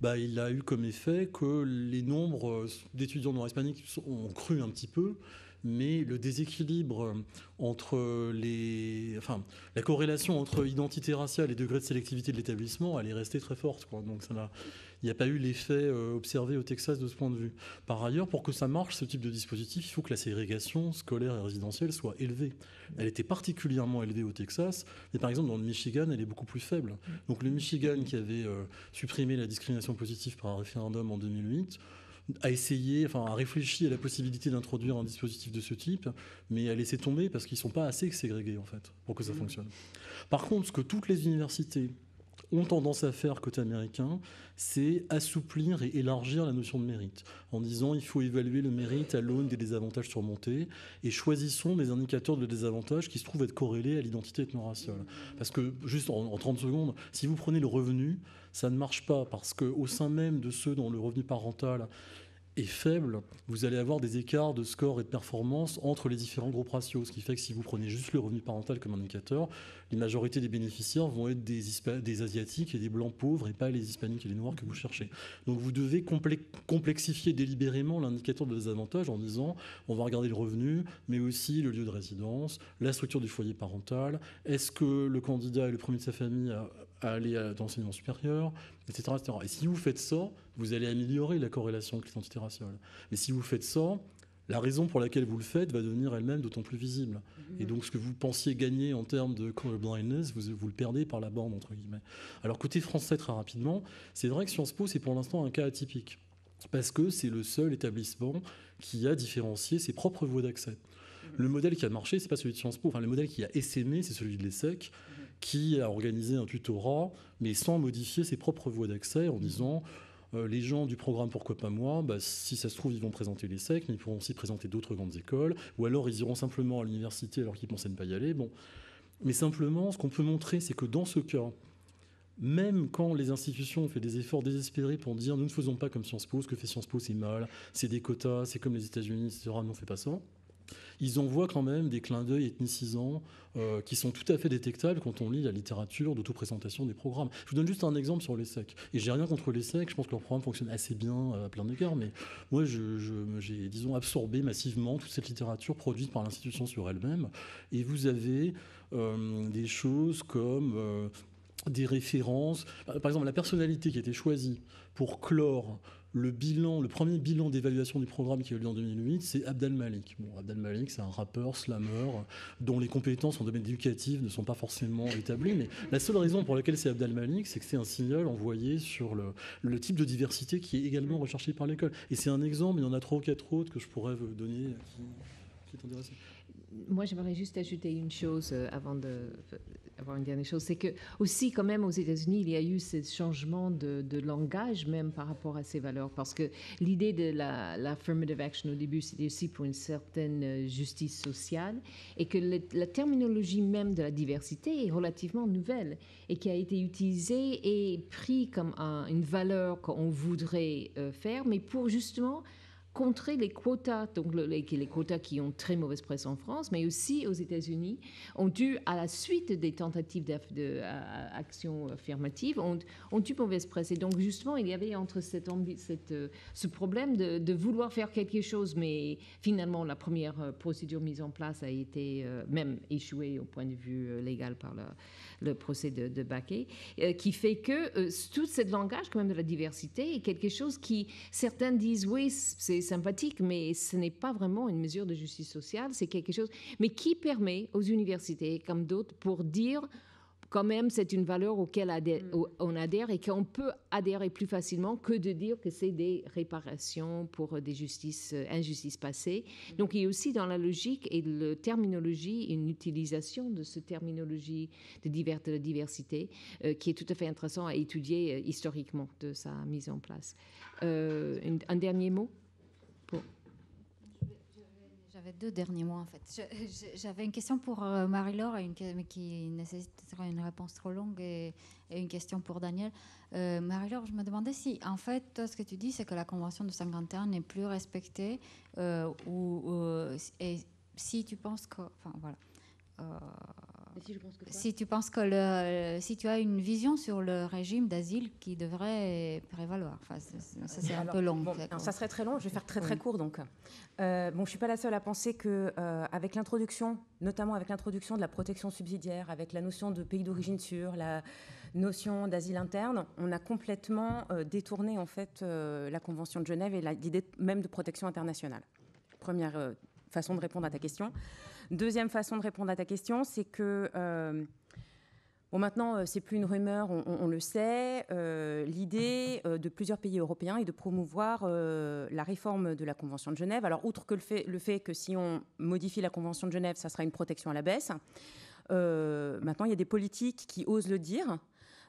bah, il a eu comme effet que les nombres d'étudiants nord-hispaniques ont cru un petit peu, mais le déséquilibre entre les. Enfin, la corrélation entre identité raciale et degré de sélectivité de l'établissement, elle est restée très forte. Donc ça n'a il n'y a pas eu l'effet euh, observé au Texas de ce point de vue. Par ailleurs, pour que ça marche, ce type de dispositif, il faut que la ségrégation scolaire et résidentielle soit élevée. Elle était particulièrement élevée au Texas, mais par exemple dans le Michigan, elle est beaucoup plus faible. Donc le Michigan qui avait euh, supprimé la discrimination positive par un référendum en 2008, a essayé, enfin a réfléchi à la possibilité d'introduire un dispositif de ce type, mais a laissé tomber parce qu'ils ne sont pas assez ségrégés en fait pour que ça mmh. fonctionne. Par contre, ce que toutes les universités ont tendance à faire côté américain, c'est assouplir et élargir la notion de mérite, en disant il faut évaluer le mérite à l'aune des désavantages surmontés, et choisissons des indicateurs de désavantages qui se trouvent être corrélés à l'identité ethno-raciale. Parce que, juste en, en, 30 secondes, si vous prenez le revenu, ça ne marche pas, parce qu'au sein même de ceux dont le revenu parental faible, vous allez avoir des écarts de score et de performance entre les différents groupes ratios. Ce qui fait que si vous prenez juste le revenu parental comme indicateur, les majorité des bénéficiaires vont être des, des Asiatiques et des Blancs pauvres et pas les Hispaniques et les Noirs que vous cherchez. Donc vous devez complexifier délibérément l'indicateur de désavantage en disant on va regarder le revenu, mais aussi le lieu de résidence, la structure du foyer parental, est-ce que le candidat est le premier de sa famille à à aller à l'enseignement supérieur, etc., Et si vous faites ça, vous allez améliorer la corrélation avec l'identité raciale. Mais si vous faites ça, la raison pour laquelle vous le faites va devenir elle-même d'autant plus visible. Et mhm. donc ce que vous pensiez gagner en termes de colorblindness, vous, vous le perdez par la bande, entre guillemets. Alors côté français, très rapidement, c'est vrai que Sciences Po, c'est pour l'instant un cas atypique. Parce que c'est le seul établissement qui a différencié ses propres voies d'accès. Mhm. Le modèle qui a marché, c'est pas celui de Sciences Po. Enfin, le modèle qui a essaimé, c'est celui de l'ESSEC. Mhm qui a organisé un tutorat, mais sans modifier ses propres voies d'accès en disant euh, les gens du programme Pourquoi pas moi, bah, si ça se trouve, ils vont présenter les secs, mais ils pourront aussi présenter d'autres grandes écoles, ou alors ils iront simplement à l'université alors qu'ils pensaient ne pas y aller. Bon. Mais simplement, ce qu'on peut montrer, c'est que dans ce cas, même quand les institutions ont fait des efforts désespérés pour dire nous ne faisons pas comme Sciences Po, ce que fait Sciences Po c'est mal, c'est des quotas, c'est comme les États-Unis, etc., nous on fait pas ça, ils envoient quand même des clins d'œil ethnicisants euh, qui sont tout à fait détectables quand on lit la littérature d'autoprésentation des programmes. Je vous donne juste un exemple sur les l'ESSEC. Et j'ai rien contre les l'ESSEC, je pense que leur programme fonctionne assez bien euh, à plein de d'égards, mais moi, j'ai, disons, absorbé massivement toute cette littérature produite par l'institution sur elle-même. Et vous avez euh, des choses comme... des références. Par exemple, la personnalité qui a été choisie pour clore le bilan, le premier bilan d'évaluation du programme qui a eu lieu en 2008, c'est Abdel Malik. Bon, Abdel Malik, c'est un rappeur, slammer, dont les compétences en domaine éducatif ne sont pas forcément établies, mais la seule raison pour laquelle c'est Abdel Malik, c'est que c'est un signal envoyé sur le, type de diversité qui est également recherché par l'école. Et c'est un exemple, il y en a trois ou quatre autres que je pourrais vous donner qui, qui moi, j'aimerais juste ajouter une chose euh, avant d'avoir euh, une dernière chose, c'est que aussi quand même aux États-Unis, il y a eu ce changement de, langage même par rapport à ces valeurs, parce que l'idée de l'affirmative la, action au début, c'était aussi pour une certaine euh, justice sociale, et que la terminologie même de la diversité est relativement nouvelle et qui a été utilisée et pris comme une valeur qu'on voudrait faire, mais pour justement les quotas, donc les, les, quotas qui ont très mauvaise presse en France, mais aussi aux États-Unis, ont dû, à la suite des tentatives d'action affirmative, ont, ont, eu mauvaise presse. Et donc, justement, il y avait entre cette, euh, ce problème de, vouloir faire quelque chose, mais finalement, la première euh, procédure mise en place a été euh, même échouée au point de vue légal par le procès de, de Baquet, qui fait que tout ce langage, quand même, de la diversité est quelque chose qui, certains disent, oui, c'est sympathique, mais ce n'est pas vraiment une mesure de justice sociale, c'est quelque chose, mais qui permet aux universités, comme d'autres, pour dire quand même, c'est une valeur auquel mm. on adhère et qu'on peut adhérer plus facilement que de dire que c'est des réparations pour des euh, injustices passées. Mm. Donc, il y a aussi dans la logique et la terminologie une utilisation de cette terminologie de, diversité euh, qui est tout à fait intéressant à étudier euh, historiquement de sa mise en place. un dernier mot j'avais deux derniers mots en fait. J'avais une question pour euh, Marie-Laure qui nécessiterait une réponse trop longue et, une question pour Daniel. Euh, Marie-Laure, je me demandais si en fait ce que tu dis c'est que la Convention de 51 n'est plus respectée euh, ou, si tu penses que... Enfin voilà si, tu penses que si tu as une vision sur le régime d'asile qui devrait prévaloir, ça c'est un peu long. ça serait très long. Je vais faire très très court donc. Euh, bon, je suis pas la seule à penser que euh, avec l'introduction, notamment avec l'introduction de la protection subsidiaire, avec la notion de pays d'origine sûr, la notion d'asile interne, on a complètement euh, détourné en fait euh, la Convention de Genève et l'idée même de protection internationale. Première façon de répondre à ta question. Deuxième façon de répondre à ta question, c'est que maintenant, euh, Bon, maintenant, euh, c'est plus une rumeur, on, le sait. Euh, l'idée de plusieurs pays européens est de promouvoir la réforme de la Convention de Genève. Alors, outre que le fait, que si on modifie la Convention de Genève, ça sera une protection à la baisse, maintenant, il y a des politiques qui osent le dire.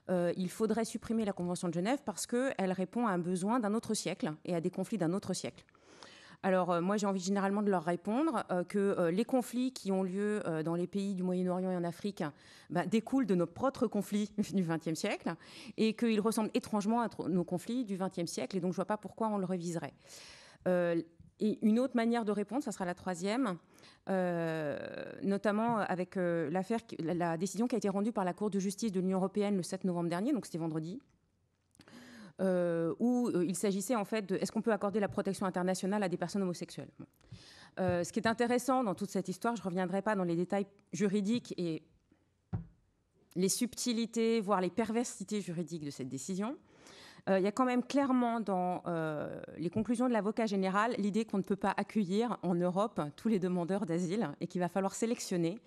il faudrait supprimer la Convention de Genève parce qu'elle répond à un besoin d'un autre siècle et à des conflits d'un autre siècle. Alors euh, moi j'ai envie généralement de leur répondre euh, que euh, les conflits qui ont lieu dans les pays du Moyen-Orient et en Afrique bah, découlent de nos propres conflits <laughs> du XXe siècle et qu'ils ressemblent étrangement à nos conflits du XXe siècle et donc je vois pas pourquoi on le réviserait. Et une autre manière de répondre, ça sera la troisième, notamment avec la décision qui a été rendue par la Cour de justice de l'Union européenne le 7 novembre dernier, donc c'était vendredi, euh, où euh, il s'agissait en fait de est-ce qu'on peut accorder la protection internationale à des personnes homosexuelles. Euh, ce qui est intéressant dans toute cette histoire, je ne reviendrai pas dans les détails juridiques et les subtilités, voire les perversités juridiques de cette décision. Il y a quand même clairement dans les conclusions de l'avocat général l'idée qu'on ne peut pas accueillir en Europe tous les demandeurs d'asile et qu'il va falloir sélectionner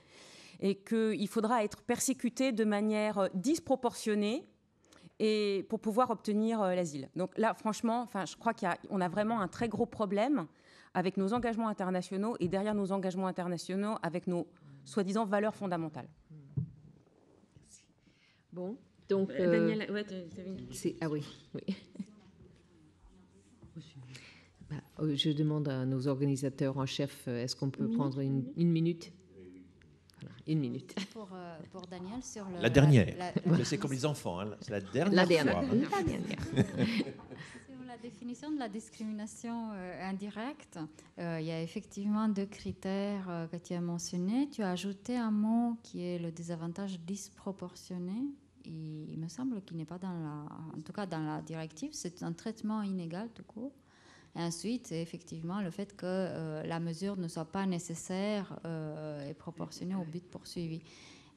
et qu'il faudra être persécuté de manière disproportionnée et pour pouvoir obtenir euh, l'asile. Donc là, franchement, enfin, je crois qu'on a, a, vraiment un très gros problème avec nos engagements internationaux et derrière nos engagements internationaux avec nos soi-disant valeurs fondamentales. Bon, donc. Euh, euh Daniel, ouais, Ah oui, oui. Bah, euh, je demande à nos organisateurs en chef, est-ce qu'on peut prendre une minute une minute. Euh, pour, Daniel, sur le, la dernière. C'est comme les enfants, hein. c'est la dernière. La dernière. Hein. la la définition de la discrimination euh, indirecte, euh, il y a effectivement deux critères que tu as mentionnés. Tu as ajouté un mot qui est le désavantage disproportionné. il me semble qu'il n'est pas dans la, en tout cas dans la directive, c'est un traitement inégal tout court ensuite, effectivement, le fait que euh, la mesure ne soit pas nécessaire euh, et proportionnée au but poursuivi.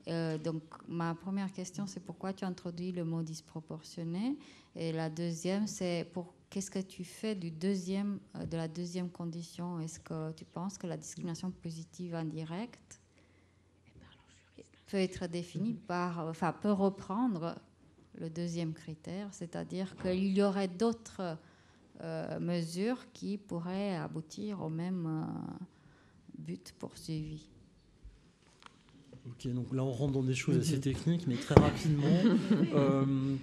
Euh, donc, ma première question, c'est pourquoi tu introduis le mot disproportionné Et la deuxième, c'est pour qu'est-ce que tu fais du deuxième, de la deuxième condition Est-ce que tu penses que la discrimination positive indirecte peut être définie par, enfin, peut reprendre le deuxième critère, c'est-à-dire qu'il y aurait d'autres euh, mesures qui pourraient aboutir au même euh, but poursuivi. Ok, donc là on rentre dans des choses assez techniques, mais très rapidement. <laughs> Euh,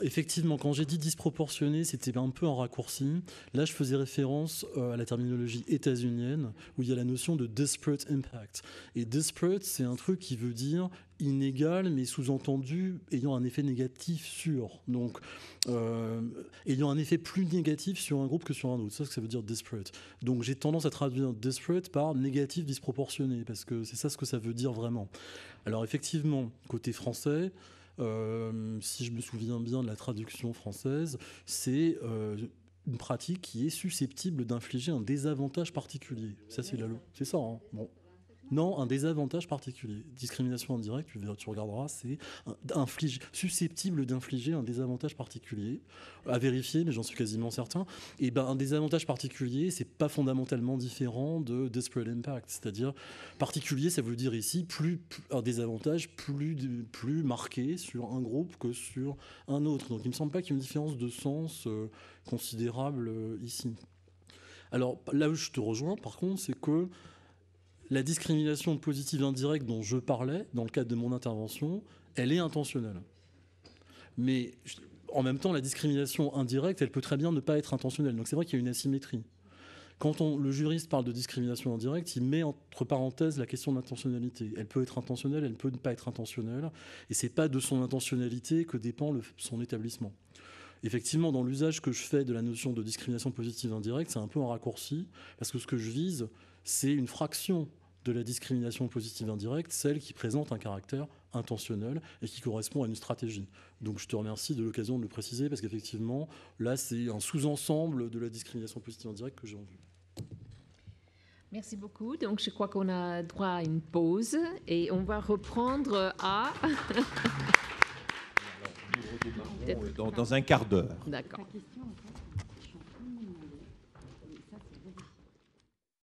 effectivement, quand j'ai dit disproportionné, c'était un peu en raccourci. Là, je faisais référence à la terminologie états-unienne, où il y a la notion de disparate impact. Et disparate, c'est un truc qui veut dire inégal, mais sous-entendu ayant un effet négatif sur. Donc, euh, ayant un effet plus négatif sur un groupe que sur un autre. C'est ça que ça veut dire disparate. Donc, j'ai tendance à traduire disparate par négatif disproportionné, parce que c'est ça ce que ça veut dire vraiment. Alors, effectivement, côté français, euh, si je me souviens bien de la traduction française, c'est. Euh, une pratique qui est susceptible d'infliger un désavantage particulier. Ça, c'est la loi. C'est ça. Hein. bon. Non, un désavantage particulier. Discrimination indirecte, tu, regarderas, c'est susceptible d'infliger un désavantage particulier. À vérifier, mais j'en suis quasiment certain. Et eh ben, un désavantage particulier, c'est pas fondamentalement différent de disparate impact. C'est-à-dire, particulier, ça veut dire ici plus, un désavantage plus, plus marqué sur un groupe que sur un autre. Donc il me semble pas qu'il y ait une différence de sens euh, considérable euh, ici. Alors là où je te rejoins, par contre, c'est que la discrimination positive indirecte dont je parlais dans le cadre de mon intervention, elle est intentionnelle. Mais en même temps, la discrimination indirecte, elle peut très bien ne pas être intentionnelle. Donc c'est vrai qu'il y a une asymétrie. Quand le juriste parle de discrimination indirecte, il met entre parenthèses la question de l'intentionnalité. Elle peut être intentionnelle, elle peut ne pas être intentionnelle, et c'est pas de son intentionnalité que dépend son établissement. Effectivement, dans l'usage que je fais de la notion de discrimination positive indirecte, c'est un peu un raccourci, parce que ce que je vise, c'est une fraction de la discrimination positive indirecte, celle qui présente un caractère intentionnel et qui correspond à une stratégie. Donc je te remercie de l'occasion de le préciser parce qu'effectivement, là, c'est un sous-ensemble de la discrimination positive indirecte que j'ai en vue. Merci beaucoup. Donc je crois qu'on a droit à une pause et on va reprendre à... dans, dans un quart d'heure. D'accord.